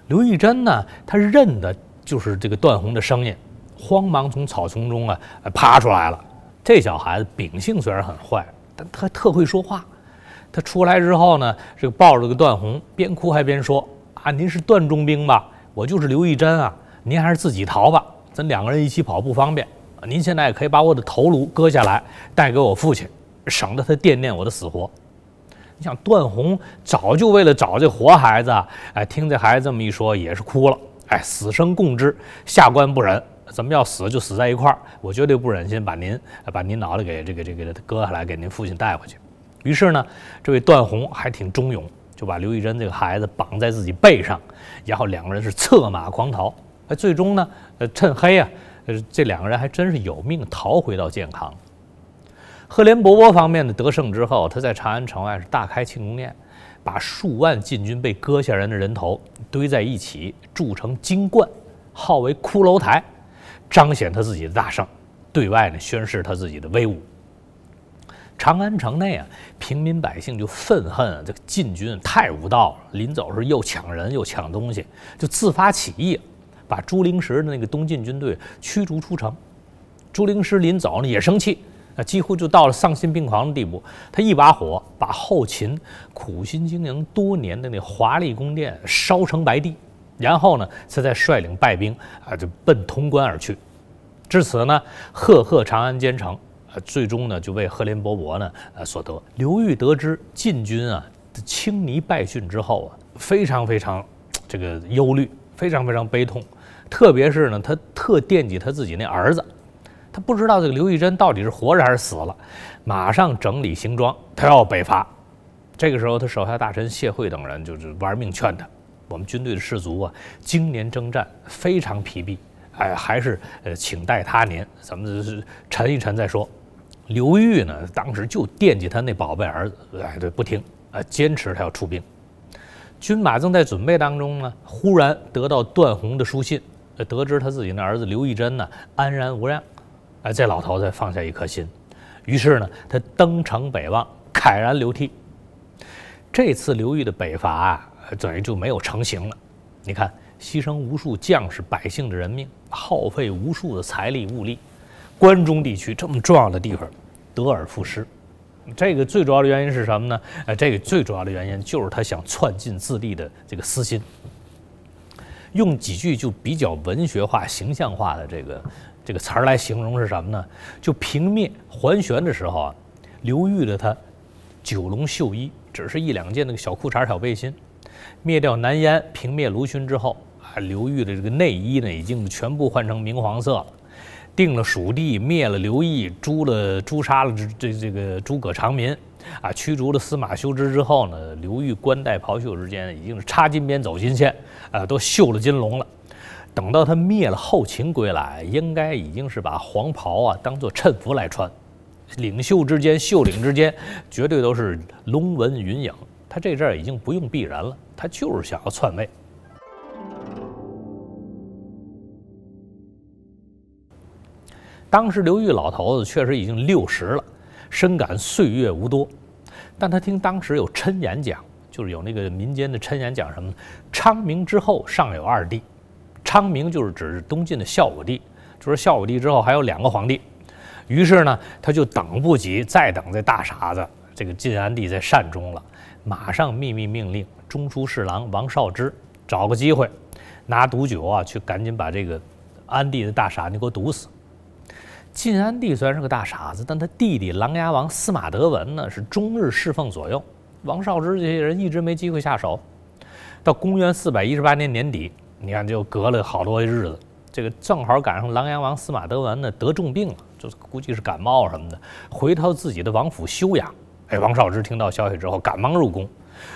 刘玉珍呢，他认的就是这个段宏的声音，慌忙从草丛中啊爬出来了。这小孩子秉性虽然很坏，但他特会说话。他出来之后呢，这个抱着个段红，边哭还边说：“啊，您是段中兵吧？我就是刘义珍啊！您还是自己逃吧，咱两个人一起跑不方便。您现在也可以把我的头颅割下来，带给我父亲，省得他惦念我的死活。”你想，段红早就为了找这活孩子，哎，听这孩子这么一说，也是哭了。哎，死生共之，下官不忍。怎么要死就死在一块儿？我绝对不忍心把您把您脑袋给这个这个割下来给您父亲带回去。于是呢，这位段宏还挺忠勇，就把刘义珍这个孩子绑在自己背上，然后两个人是策马狂逃。哎，最终呢，呃，趁黑啊，呃，这两个人还真是有命逃回到建康。赫连勃勃方面的得胜之后，他在长安城外是大开庆功宴，把数万禁军被割下人的人头堆在一起铸成金冠，号为骷髅台。彰显他自己的大胜，对外呢宣示他自己的威武。长安城内啊，平民百姓就愤恨这个禁军太无道了。临走时又抢人又抢东西，就自发起义，把朱灵石的那个东晋军队驱逐出城。朱灵石临走呢也生气，啊，几乎就到了丧心病狂的地步。他一把火把后勤苦心经营多年的那华丽宫殿烧成白地。然后呢，他再率领败兵啊，就奔潼关而去。至此呢，赫赫长安坚城啊，最终呢，就为赫连勃勃呢，呃，所得。刘裕得知晋军啊，青泥败训之后啊，非常非常这个忧虑，非常非常悲痛。特别是呢，他特惦记他自己那儿子，他不知道这个刘玉珍到底是活着还是死了。马上整理行装，他要北伐。这个时候，他手下大臣谢晦等人就是玩命劝他。我们军队的士卒啊，经年征战，非常疲惫，哎，还是呃，请待他年，咱们沉一沉再说。刘裕呢，当时就惦记他那宝贝儿子，哎，对，不听，啊，坚持他要出兵，军马正在准备当中呢，忽然得到段宏的书信，得知他自己那儿子刘义珍呢安然无恙，哎，这老头才放下一颗心。于是呢，他登城北望，慨然流涕。这次刘裕的北伐啊。等于就没有成型了。你看，牺牲无数将士、百姓的人命，耗费无数的财力物力，关中地区这么重要的地方，得而复失。这个最主要的原因是什么呢？呃，这个最主要的原因就是他想篡尽自立的这个私心。用几句就比较文学化、形象化的这个这个词儿来形容是什么呢？就平灭桓玄的时候啊，刘裕的他九龙绣衣，只是一两件那个小裤衩、小背心。灭掉南燕、平灭卢循之后，啊，刘裕的这个内衣呢，已经全部换成明黄色了。定了蜀地、灭了刘毅、诛了诛杀了这这个诸葛长民，啊，驱逐了司马修之之后呢，刘裕官带袍袖之间已经是插金边、走金线，啊，都绣了金龙了。等到他灭了后秦归来，应该已经是把黄袍啊当做衬服来穿，领袖之间、袖领之间绝对都是龙纹云影。他这阵儿已经不用必然了，他就是想要篡位。当时刘裕老头子确实已经六十了，深感岁月无多，但他听当时有谶言讲，就是有那个民间的谶言讲什么呢？昌明之后尚有二帝，昌明就是指东晋的孝武帝，就是孝武帝之后还有两个皇帝。于是呢，他就等不及，再等这大傻子这个晋安帝在善终了。马上秘密命令中书侍郎王少之找个机会，拿毒酒啊，去赶紧把这个安帝的大傻子给我毒死。晋安帝虽然是个大傻子，但他弟弟琅琊王司马德文呢，是终日侍奉左右。王少之这些人一直没机会下手。到公元四百一十八年年底，你看就隔了好多日子，这个正好赶上琅琊王司马德文呢得重病了，就估计是感冒什么的，回到自己的王府休养。哎，王少芝听到消息之后，赶忙入宫，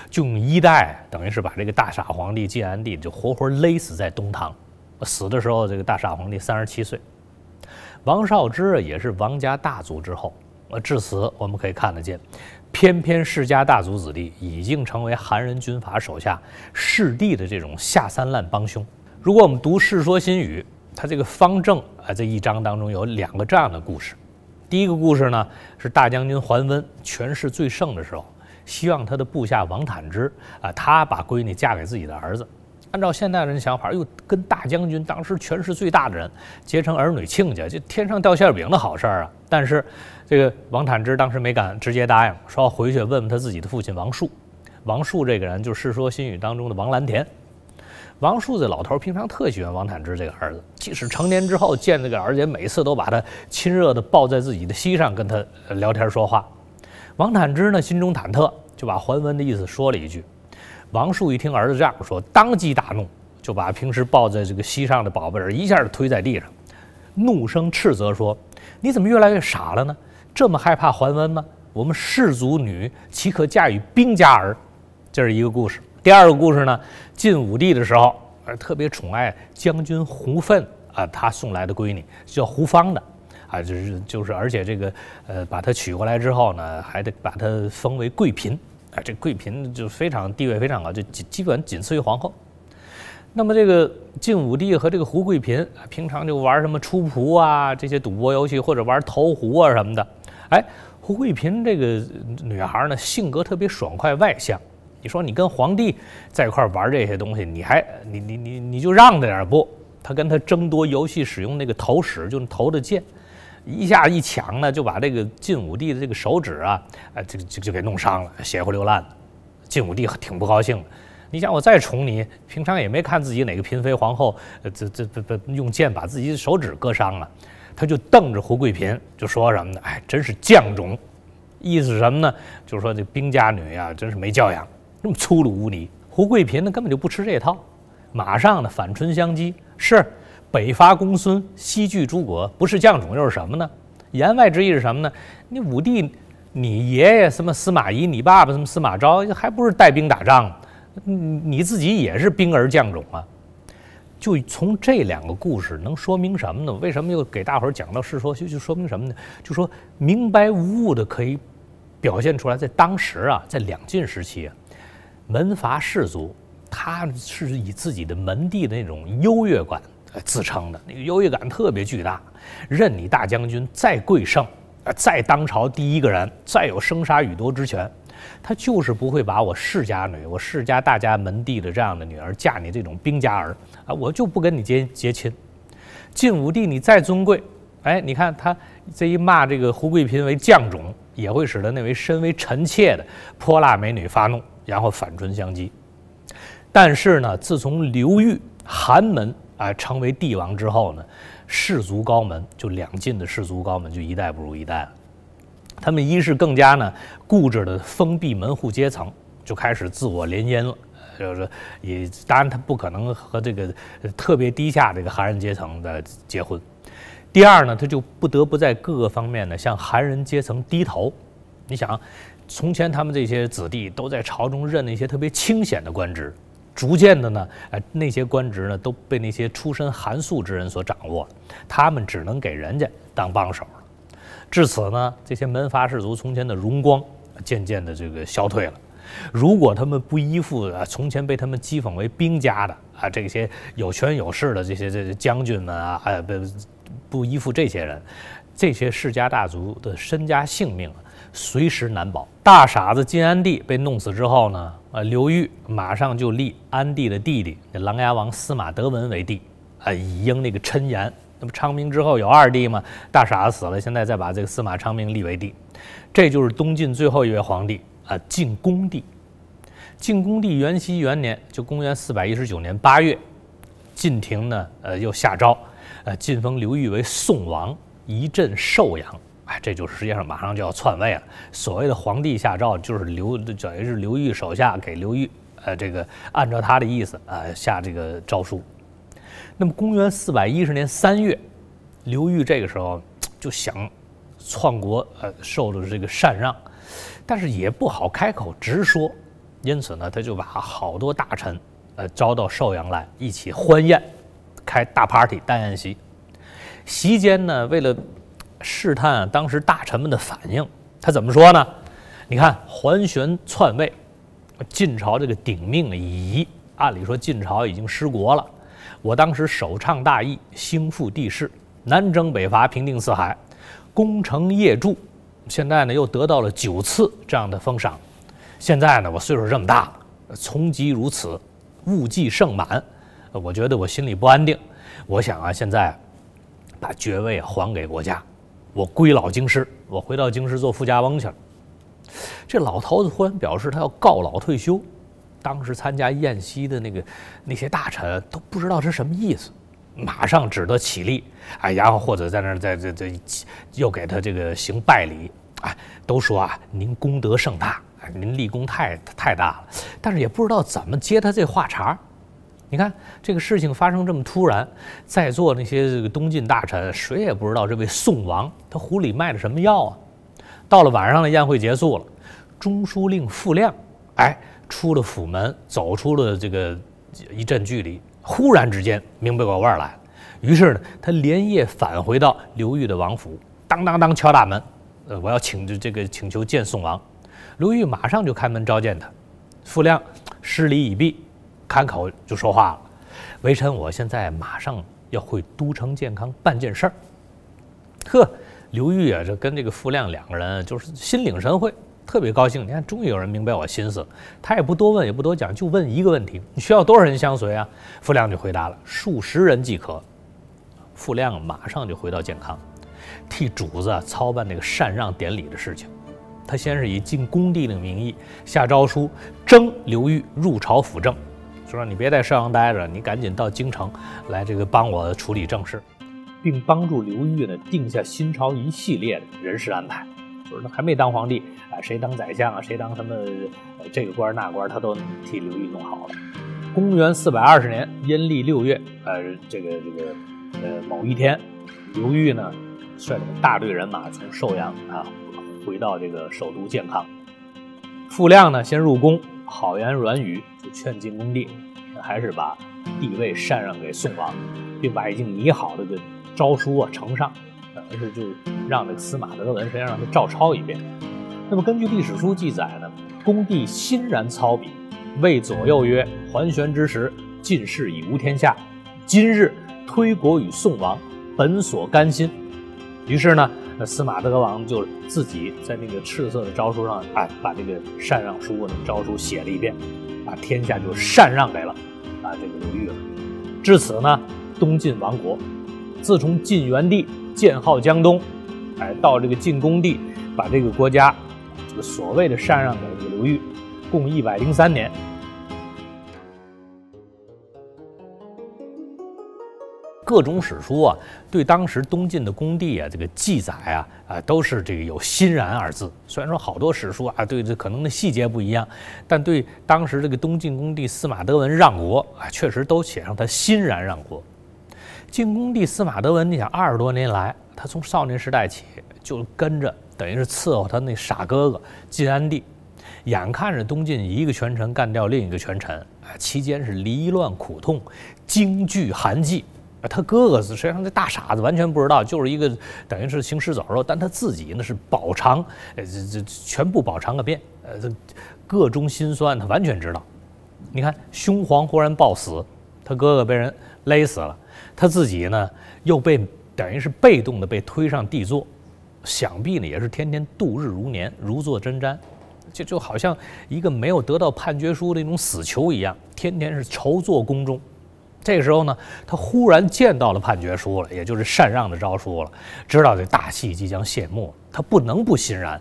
就用衣带等于是把这个大傻皇帝晋安帝就活活勒死在东堂。死的时候，这个大傻皇帝三十七岁。王少芝也是王家大族之后。呃，至此我们可以看得见，偏偏世家大族子弟已经成为韩人军阀手下世帝的这种下三滥帮凶。如果我们读《世说新语》，他这个方正啊这一章当中有两个这样的故事。第一个故事呢，是大将军桓温权势最盛的时候，希望他的部下王坦之啊，他把闺女嫁给自己的儿子。按照现代人的想法，又跟大将军当时权势最大的人结成儿女亲家，这天上掉馅饼的好事儿啊！但是这个王坦之当时没敢直接答应，说回去问问他自己的父亲王树。王树这个人，就是《世说新语》当中的王蓝田。王树这老头儿平常特喜欢王坦之这个儿子，即使成年之后见这个儿子，每次都把他亲热的抱在自己的膝上，跟他聊天说话。王坦之呢，心中忐忑，就把桓温的意思说了一句。王树一听儿子这样说，当即大怒，就把平时抱在这个膝上的宝贝儿一下子推在地上，怒声斥责说：“你怎么越来越傻了呢？这么害怕桓温吗？我们氏族女岂可嫁与兵家儿？”这是一个故事。第二个故事呢，晋武帝的时候，特别宠爱将军胡奋啊，他送来的闺女叫胡芳的，啊就是就是，而且这个呃把她娶过来之后呢，还得把她封为贵嫔，啊，这贵嫔就非常地位非常高，就基基本仅次于皇后。那么这个晋武帝和这个胡贵嫔平常就玩什么出仆啊这些赌博游戏，或者玩投壶啊什么的。哎，胡贵嫔这个女孩呢，性格特别爽快外向。你说你跟皇帝在一块玩这些东西，你还你你你你就让着点不？他跟他争夺游戏使用那个投石，就投的剑，一下一抢呢，就把这个晋武帝的这个手指啊，哎，这个就就给弄伤了，血乎流烂的。晋武帝挺不高兴，你想我再宠你，平常也没看自己哪个嫔妃皇后，这这这这用剑把自己的手指割伤了，他就瞪着胡贵嫔就说什么呢？哎，真是犟种，意思什么呢？就是说这兵家女啊，真是没教养。那么粗鲁无礼，胡桂平呢根本就不吃这套，马上呢反唇相讥：“是北伐公孙，西拒诸葛，不是将种又是什么呢？”言外之意是什么呢？你武帝，你爷爷什么司马懿，你爸爸什么司马昭，还不是带兵打仗？你自己也是兵儿将种啊！就从这两个故事能说明什么呢？为什么又给大伙儿讲到是说就就说明什么呢？就说明白无误的可以表现出来，在当时啊，在两晋时期。啊，门阀士族，他是以自己的门第的那种优越感自称的，那个优越感特别巨大。任你大将军再贵盛，啊，再当朝第一个人，再有生杀予夺之权，他就是不会把我世家女，我世家大家门第的这样的女儿嫁你这种兵家儿啊，我就不跟你结结亲。晋武帝你再尊贵，哎，你看他这一骂这个胡贵嫔为将种，也会使得那位身为臣妾的泼辣美女发怒。然后反唇相讥，但是呢，自从刘裕寒门啊成为帝王之后呢，士族高门就两晋的士族高门就一代不如一代了。他们一是更加呢固执的封闭门户阶层，就开始自我联姻了，就是也当然他不可能和这个特别低下这个寒人阶层的结婚。第二呢，他就不得不在各个方面呢向寒人阶层低头。你想。从前，他们这些子弟都在朝中任那些特别清闲的官职，逐渐的呢，哎，那些官职呢都被那些出身寒素之人所掌握他们只能给人家当帮手了。至此呢，这些门阀士族从前的荣光渐渐的这个消退了。如果他们不依附啊，从前被他们讥讽为兵家的啊这些有权有势的这些这将军们啊，哎不不不依附这些人，这些世家大族的身家性命。随时难保。大傻子晋安帝被弄死之后呢？呃，刘裕马上就立安帝的弟弟、琅琊王司马德文为帝，啊，以应那个谶言。那不昌明之后有二帝吗？大傻子死了，现在再把这个司马昌明立为帝，这就是东晋最后一位皇帝啊，晋恭帝。晋恭帝元熙元年，就公元四百一十九年八月，晋廷呢，呃，又下诏，呃，晋封刘裕为宋王，以镇寿阳。哎，这就是实际上马上就要篡位了。所谓的皇帝下诏，就是刘，等于是刘裕手下给刘裕，呃，这个按照他的意思，呃，下这个诏书。那么公元四百一十年三月，刘裕这个时候就想篡国，呃，受了这个禅让，但是也不好开口直说，因此呢，他就把好多大臣，呃，招到寿阳来一起欢宴，开大 party、大宴席。席间呢，为了试探当时大臣们的反应，他怎么说呢？你看，桓玄篡位，晋朝这个鼎命已，移，按理说晋朝已经失国了。我当时首倡大义，兴复帝室，南征北伐，平定四海，功成业著。现在呢，又得到了九次这样的封赏。现在呢，我岁数这么大，了，从今如此，物极盛满，我觉得我心里不安定。我想啊，现在把爵位还给国家。我归老京师，我回到京师做富家翁去了。这老头子忽然表示他要告老退休，当时参加宴席的那个那些大臣都不知道是什么意思，马上只得起立啊，然后或者在那儿在在在又给他这个行拜礼啊，都说啊您功德盛大，您立功太太大了，但是也不知道怎么接他这话茬。你看这个事情发生这么突然，在座那些这个东晋大臣谁也不知道这位宋王他壶里卖的什么药啊？到了晚上的宴会结束了，中书令傅亮，哎，出了府门，走出了这个一阵距离，忽然之间明白过味儿来，于是呢，他连夜返回到刘裕的王府，当当当敲大门，呃，我要请这个请求见宋王，刘裕马上就开门召见他，傅亮失礼已毕。开口就说话了，微臣我现在马上要回都城健康办件事儿。呵，刘裕啊，这跟这个傅亮两个人就是心领神会，特别高兴。你看，终于有人明白我心思。他也不多问，也不多讲，就问一个问题：你需要多少人相随啊？傅亮就回答了：数十人即可。傅亮马上就回到健康，替主子操办那个禅让典礼的事情。他先是以进恭地的名义下诏书，征刘裕入朝辅政。说你别在寿阳待着，你赶紧到京城来，这个帮我处理政事，并帮助刘裕呢定下新朝一系列的人事安排。就是他还没当皇帝啊，谁当宰相啊，谁当什么这个官那官，他都替刘裕弄好了。公元四百二十年阴历六月，呃，这个这个呃某一天，刘裕呢率领大队人马从寿阳啊回到这个首都建康。傅亮呢先入宫。好言软语就劝进工地，还是把帝位禅让给宋王，并把已经拟好的这个诏书啊呈上，而是就让这个司马德文实际上让他照抄一遍。那么根据历史书记载呢，工帝欣然操笔，谓左右曰：“桓玄之时，晋室已无天下，今日推国与宋王，本所甘心。”于是呢。那司马德王就自己在那个赤色的诏书上啊，把这个禅让书的诏书写了一遍，把天下就禅让给了啊这个刘裕了。至此呢，东晋亡国，自从晋元帝建号江东，哎，到这个晋恭帝把这个国家这个所谓的禅让给了刘裕，共一百零三年。各种史书啊，对当时东晋的工地啊，这个记载啊，啊都是这个有欣然而字。虽然说好多史书啊，对这可能的细节不一样，但对当时这个东晋工地司马德文让国啊，确实都写上他欣然让国。晋工帝司马德文，你想二十多年来，他从少年时代起就跟着，等于是伺候他那傻哥哥晋安帝，眼看着东晋一个权臣干掉另一个权臣，啊，期间是离乱苦痛，惊惧寒悸。啊，他哥哥是实际上这大傻子完全不知道，就是一个等于是行尸走肉，但他自己呢是饱尝，呃这这全部饱尝个遍，呃，各中心酸他完全知道。你看，兄皇忽然暴死，他哥哥被人勒死了，他自己呢又被等于是被动的被推上帝座，想必呢也是天天度日如年，如坐针毡，就就好像一个没有得到判决书的那种死囚一样，天天是愁坐宫中。这个时候呢，他忽然见到了判决书了，也就是禅让的诏书了，知道这大戏即将谢幕，他不能不欣然。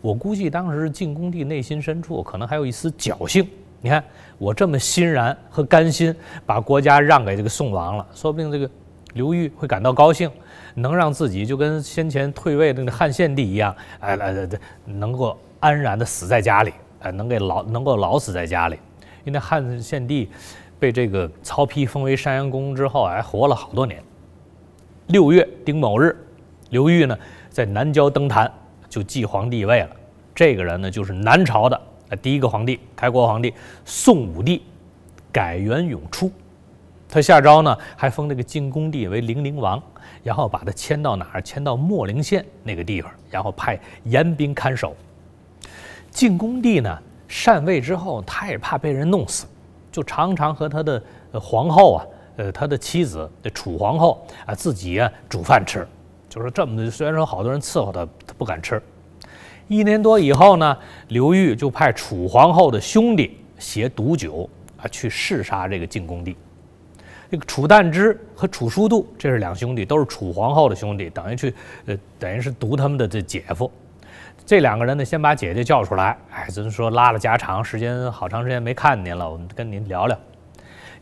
我估计当时晋恭帝内心深处可能还有一丝侥幸。你看，我这么欣然和甘心把国家让给这个宋王了，说不定这个刘裕会感到高兴，能让自己就跟先前退位的那汉献帝一样，哎哎哎，能够安然的死在家里，哎，能给老能够老死在家里。因为汉献帝。被这个曹丕封为山阳公之后，还活了好多年。六月丁卯日，刘裕呢在南郊登坛，就继皇帝位了。这个人呢，就是南朝的第一个皇帝，开国皇帝宋武帝，改元永初。他下诏呢，还封那个晋恭帝为零陵王，然后把他迁到哪儿？迁到秣陵县那个地方，然后派严兵看守。晋恭帝呢，禅位之后，他也怕被人弄死。就常常和他的皇后啊，呃，他的妻子这楚皇后啊，自己啊煮饭吃，就是这么的。虽然说好多人伺候他，他不敢吃。一年多以后呢，刘裕就派楚皇后的兄弟携毒酒啊去弑杀这个晋恭帝。这个楚旦之和楚叔度，这是两兄弟，都是楚皇后的兄弟，等于去呃，等于是毒他们的这姐夫。这两个人呢，先把姐姐叫出来。哎，咱说拉了家常，时间好长时间没看您了，我们跟您聊聊。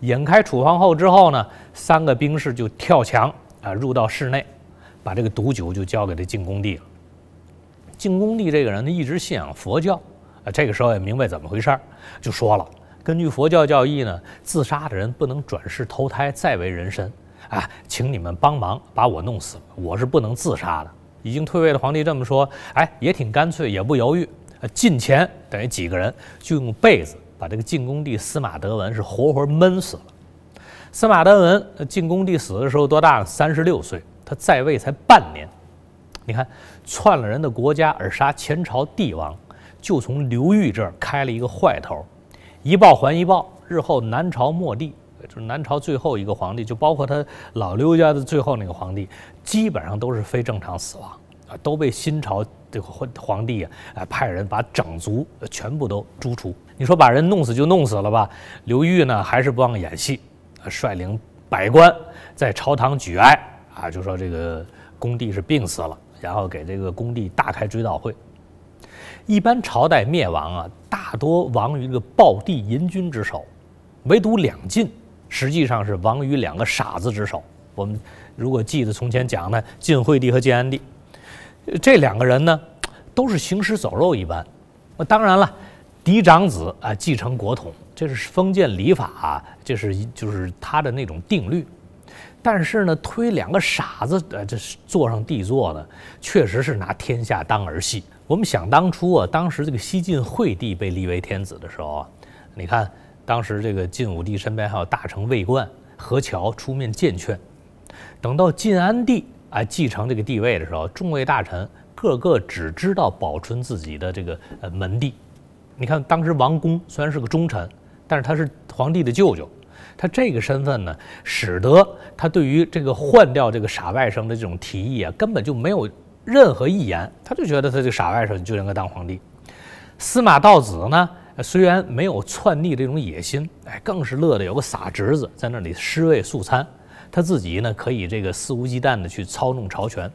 引开楚皇后之后呢，三个兵士就跳墙啊，入到室内，把这个毒酒就交给这晋恭帝了。晋恭帝这个人呢，一直信仰佛教啊，这个时候也明白怎么回事就说了：根据佛教教义呢，自杀的人不能转世投胎再为人身啊，请你们帮忙把我弄死，我是不能自杀的。已经退位的皇帝这么说，哎，也挺干脆，也不犹豫。进前等于几个人，就用被子把这个晋恭帝司马德文是活活闷死了。司马德文晋恭帝死的时候多大？三十六岁。他在位才半年。你看，篡了人的国家而杀前朝帝王，就从刘裕这儿开了一个坏头。一报还一报，日后南朝末帝，就是南朝最后一个皇帝，就包括他老刘家的最后那个皇帝。基本上都是非正常死亡啊，都被新朝这个皇皇帝啊，派人把整族全部都诛除。你说把人弄死就弄死了吧，刘裕呢还是不忘演戏，率领百官在朝堂举哀啊，就说这个恭帝是病死了，然后给这个恭帝大开追悼会。一般朝代灭亡啊，大多亡于这个暴帝淫君之手，唯独两晋实际上是亡于两个傻子之手。我们。如果记得从前讲的晋惠帝和晋安帝，这两个人呢，都是行尸走肉一般。那当然了，嫡长子啊继承国统，这是封建礼法，这是就是他的那种定律。但是呢，推两个傻子，呃，这是坐上帝座呢，确实是拿天下当儿戏。我们想当初啊，当时这个西晋惠帝被立为天子的时候啊，你看当时这个晋武帝身边还有大臣卫冠、何乔出面谏劝。等到晋安帝啊继承这个地位的时候，众位大臣个个只知道保存自己的这个呃门第。你看当时王公虽然是个忠臣，但是他是皇帝的舅舅，他这个身份呢，使得他对于这个换掉这个傻外甥的这种提议啊，根本就没有任何一言。他就觉得他这傻外甥就应该当皇帝。司马道子呢，虽然没有篡逆这种野心，哎，更是乐得有个傻侄子在那里尸位素餐。他自己呢，可以这个肆无忌惮的去操纵朝权，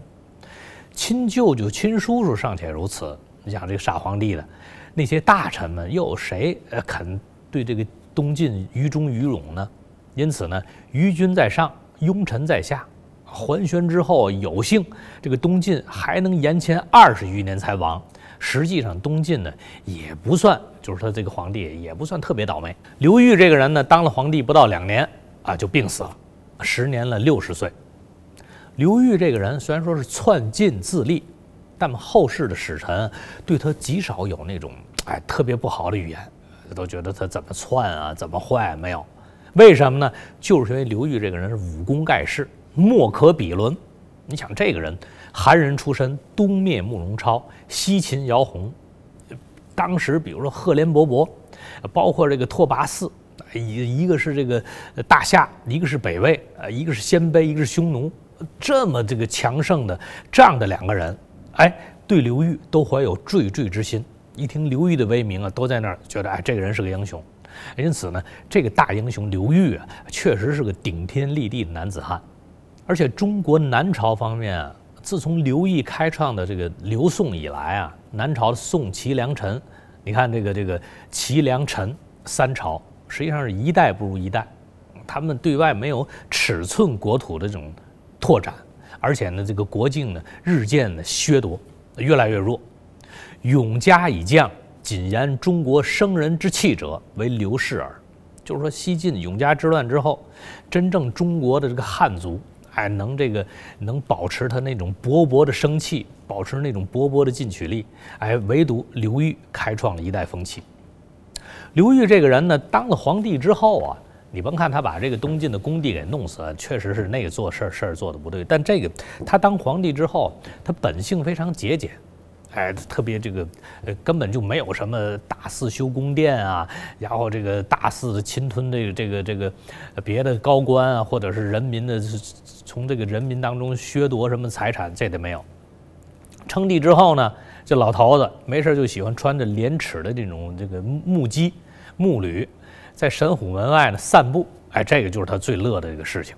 亲舅舅、亲叔叔尚且如此，你想这个傻皇帝的那些大臣们，又有谁肯对这个东晋于忠于勇呢？因此呢，于君在上，庸臣在下。桓宣之后有幸，这个东晋还能延前二十余年才亡。实际上，东晋呢也不算，就是他这个皇帝也不算特别倒霉。刘裕这个人呢，当了皇帝不到两年啊，就病死了。十年了，六十岁。刘裕这个人虽然说是篡晋自立，但后世的使臣对他极少有那种哎特别不好的语言，都觉得他怎么篡啊，怎么坏没有？为什么呢？就是因为刘裕这个人是武功盖世，莫可比伦。你想这个人，韩人出身，东灭慕容超，西擒姚泓，当时比如说赫连勃勃，包括这个拓跋嗣。一一个是这个大夏，一个是北魏，啊，一个是鲜卑，一个是匈奴，这么这个强盛的这样的两个人，哎，对刘裕都怀有惴惴之心。一听刘裕的威名啊，都在那儿觉得哎，这个人是个英雄。因此呢，这个大英雄刘裕啊，确实是个顶天立地的男子汉。而且中国南朝方面，啊，自从刘义开创的这个刘宋以来啊，南朝的宋齐梁陈，你看这个这个齐梁陈三朝。实际上是一代不如一代，他们对外没有尺寸国土的这种拓展，而且呢，这个国境呢日渐的削夺，越来越弱。永嘉以降，谨言中国生人之气者为刘氏耳，就是说西晋永嘉之乱之后，真正中国的这个汉族，哎，能这个能保持他那种勃勃的生气，保持那种勃勃的进取力，哎，唯独刘裕开创了一代风气。刘裕这个人呢，当了皇帝之后啊，你甭看他把这个东晋的工地给弄死了，确实是那个做事事儿做的不对。但这个他当皇帝之后，他本性非常节俭，哎，特别这个呃，根本就没有什么大肆修宫殿啊，然后这个大肆侵吞这个这个这个别的高官啊，或者是人民的从这个人民当中削夺什么财产，这都没有。称帝之后呢？这老头子没事就喜欢穿着连齿的这种这个木屐、木履，在神虎门外呢散步。哎，这个就是他最乐的这个事情。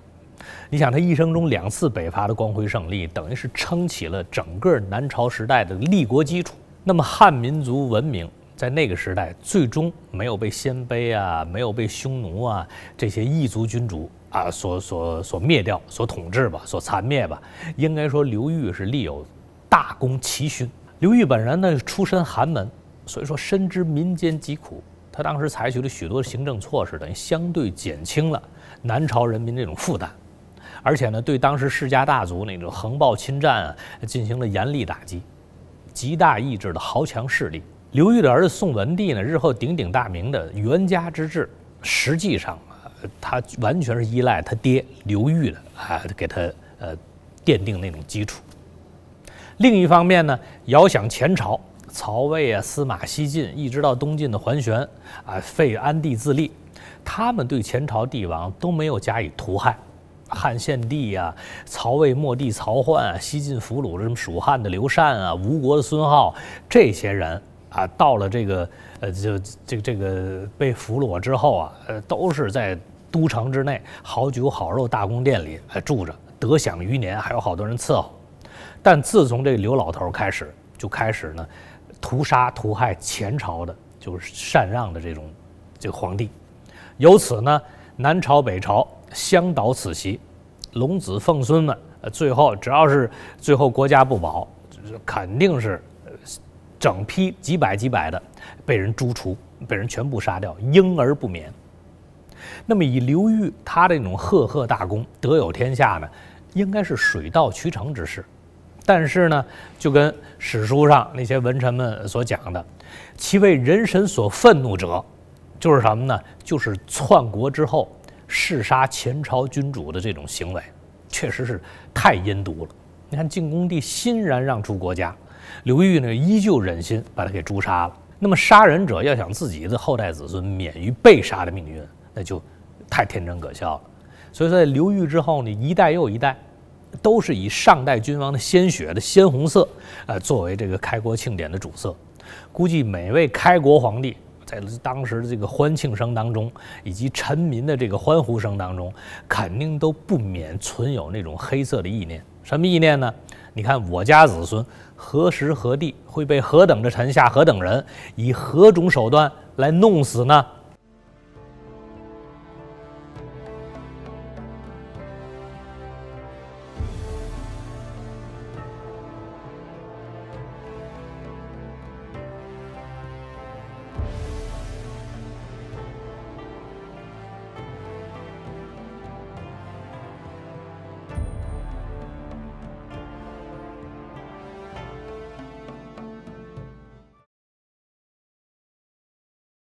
你想，他一生中两次北伐的光辉胜利，等于是撑起了整个南朝时代的立国基础。那么汉民族文明在那个时代，最终没有被鲜卑啊、没有被匈奴啊这些异族君主啊所所所灭掉、所统治吧、所残灭吧。应该说，刘裕是立有大功奇勋。刘裕本人呢出身寒门，所以说深知民间疾苦。他当时采取了许多行政措施，等于相对减轻了南朝人民这种负担，而且呢，对当时世家大族那种横暴侵占啊，进行了严厉打击，极大抑制了豪强势力。刘裕的儿子宋文帝呢，日后鼎鼎大名的袁家之治，实际上他完全是依赖他爹刘裕的啊，给他呃奠定那种基础。另一方面呢，遥想前朝，曹魏啊、司马西晋，一直到东晋的桓玄啊，废安帝自立，他们对前朝帝王都没有加以屠害。汉献帝啊、曹魏末帝曹奂啊、西晋俘虏什么蜀汉的刘禅啊、吴国的孙皓这些人啊，到了这个呃，就这个这个被俘虏之后啊，呃，都是在都城之内，好酒好肉，大宫殿里呃，住着，得享余年，还有好多人伺候。但自从这个刘老头开始，就开始呢，屠杀屠害前朝的，就是禅让的这种这个皇帝，由此呢，南朝北朝相倒此席，龙子凤孙们，最后只要是最后国家不保，肯定是整批几百几百的被人诛除，被人全部杀掉，婴儿不免。那么以刘裕他这种赫赫大功，德有天下呢，应该是水到渠成之事。但是呢，就跟史书上那些文臣们所讲的，其为人神所愤怒者，就是什么呢？就是篡国之后弑杀前朝君主的这种行为，确实是太阴毒了。你看，晋恭帝欣然让出国家，刘裕呢依旧忍心把他给诛杀了。那么杀人者要想自己的后代子孙免于被杀的命运，那就太天真可笑了。所以在刘裕之后呢，一代又一代。都是以上代君王的鲜血的鲜红色，呃，作为这个开国庆典的主色。估计每位开国皇帝在当时的这个欢庆声当中，以及臣民的这个欢呼声当中，肯定都不免存有那种黑色的意念。什么意念呢？你看，我家子孙何时何地会被何等的臣下何等人以何种手段来弄死呢？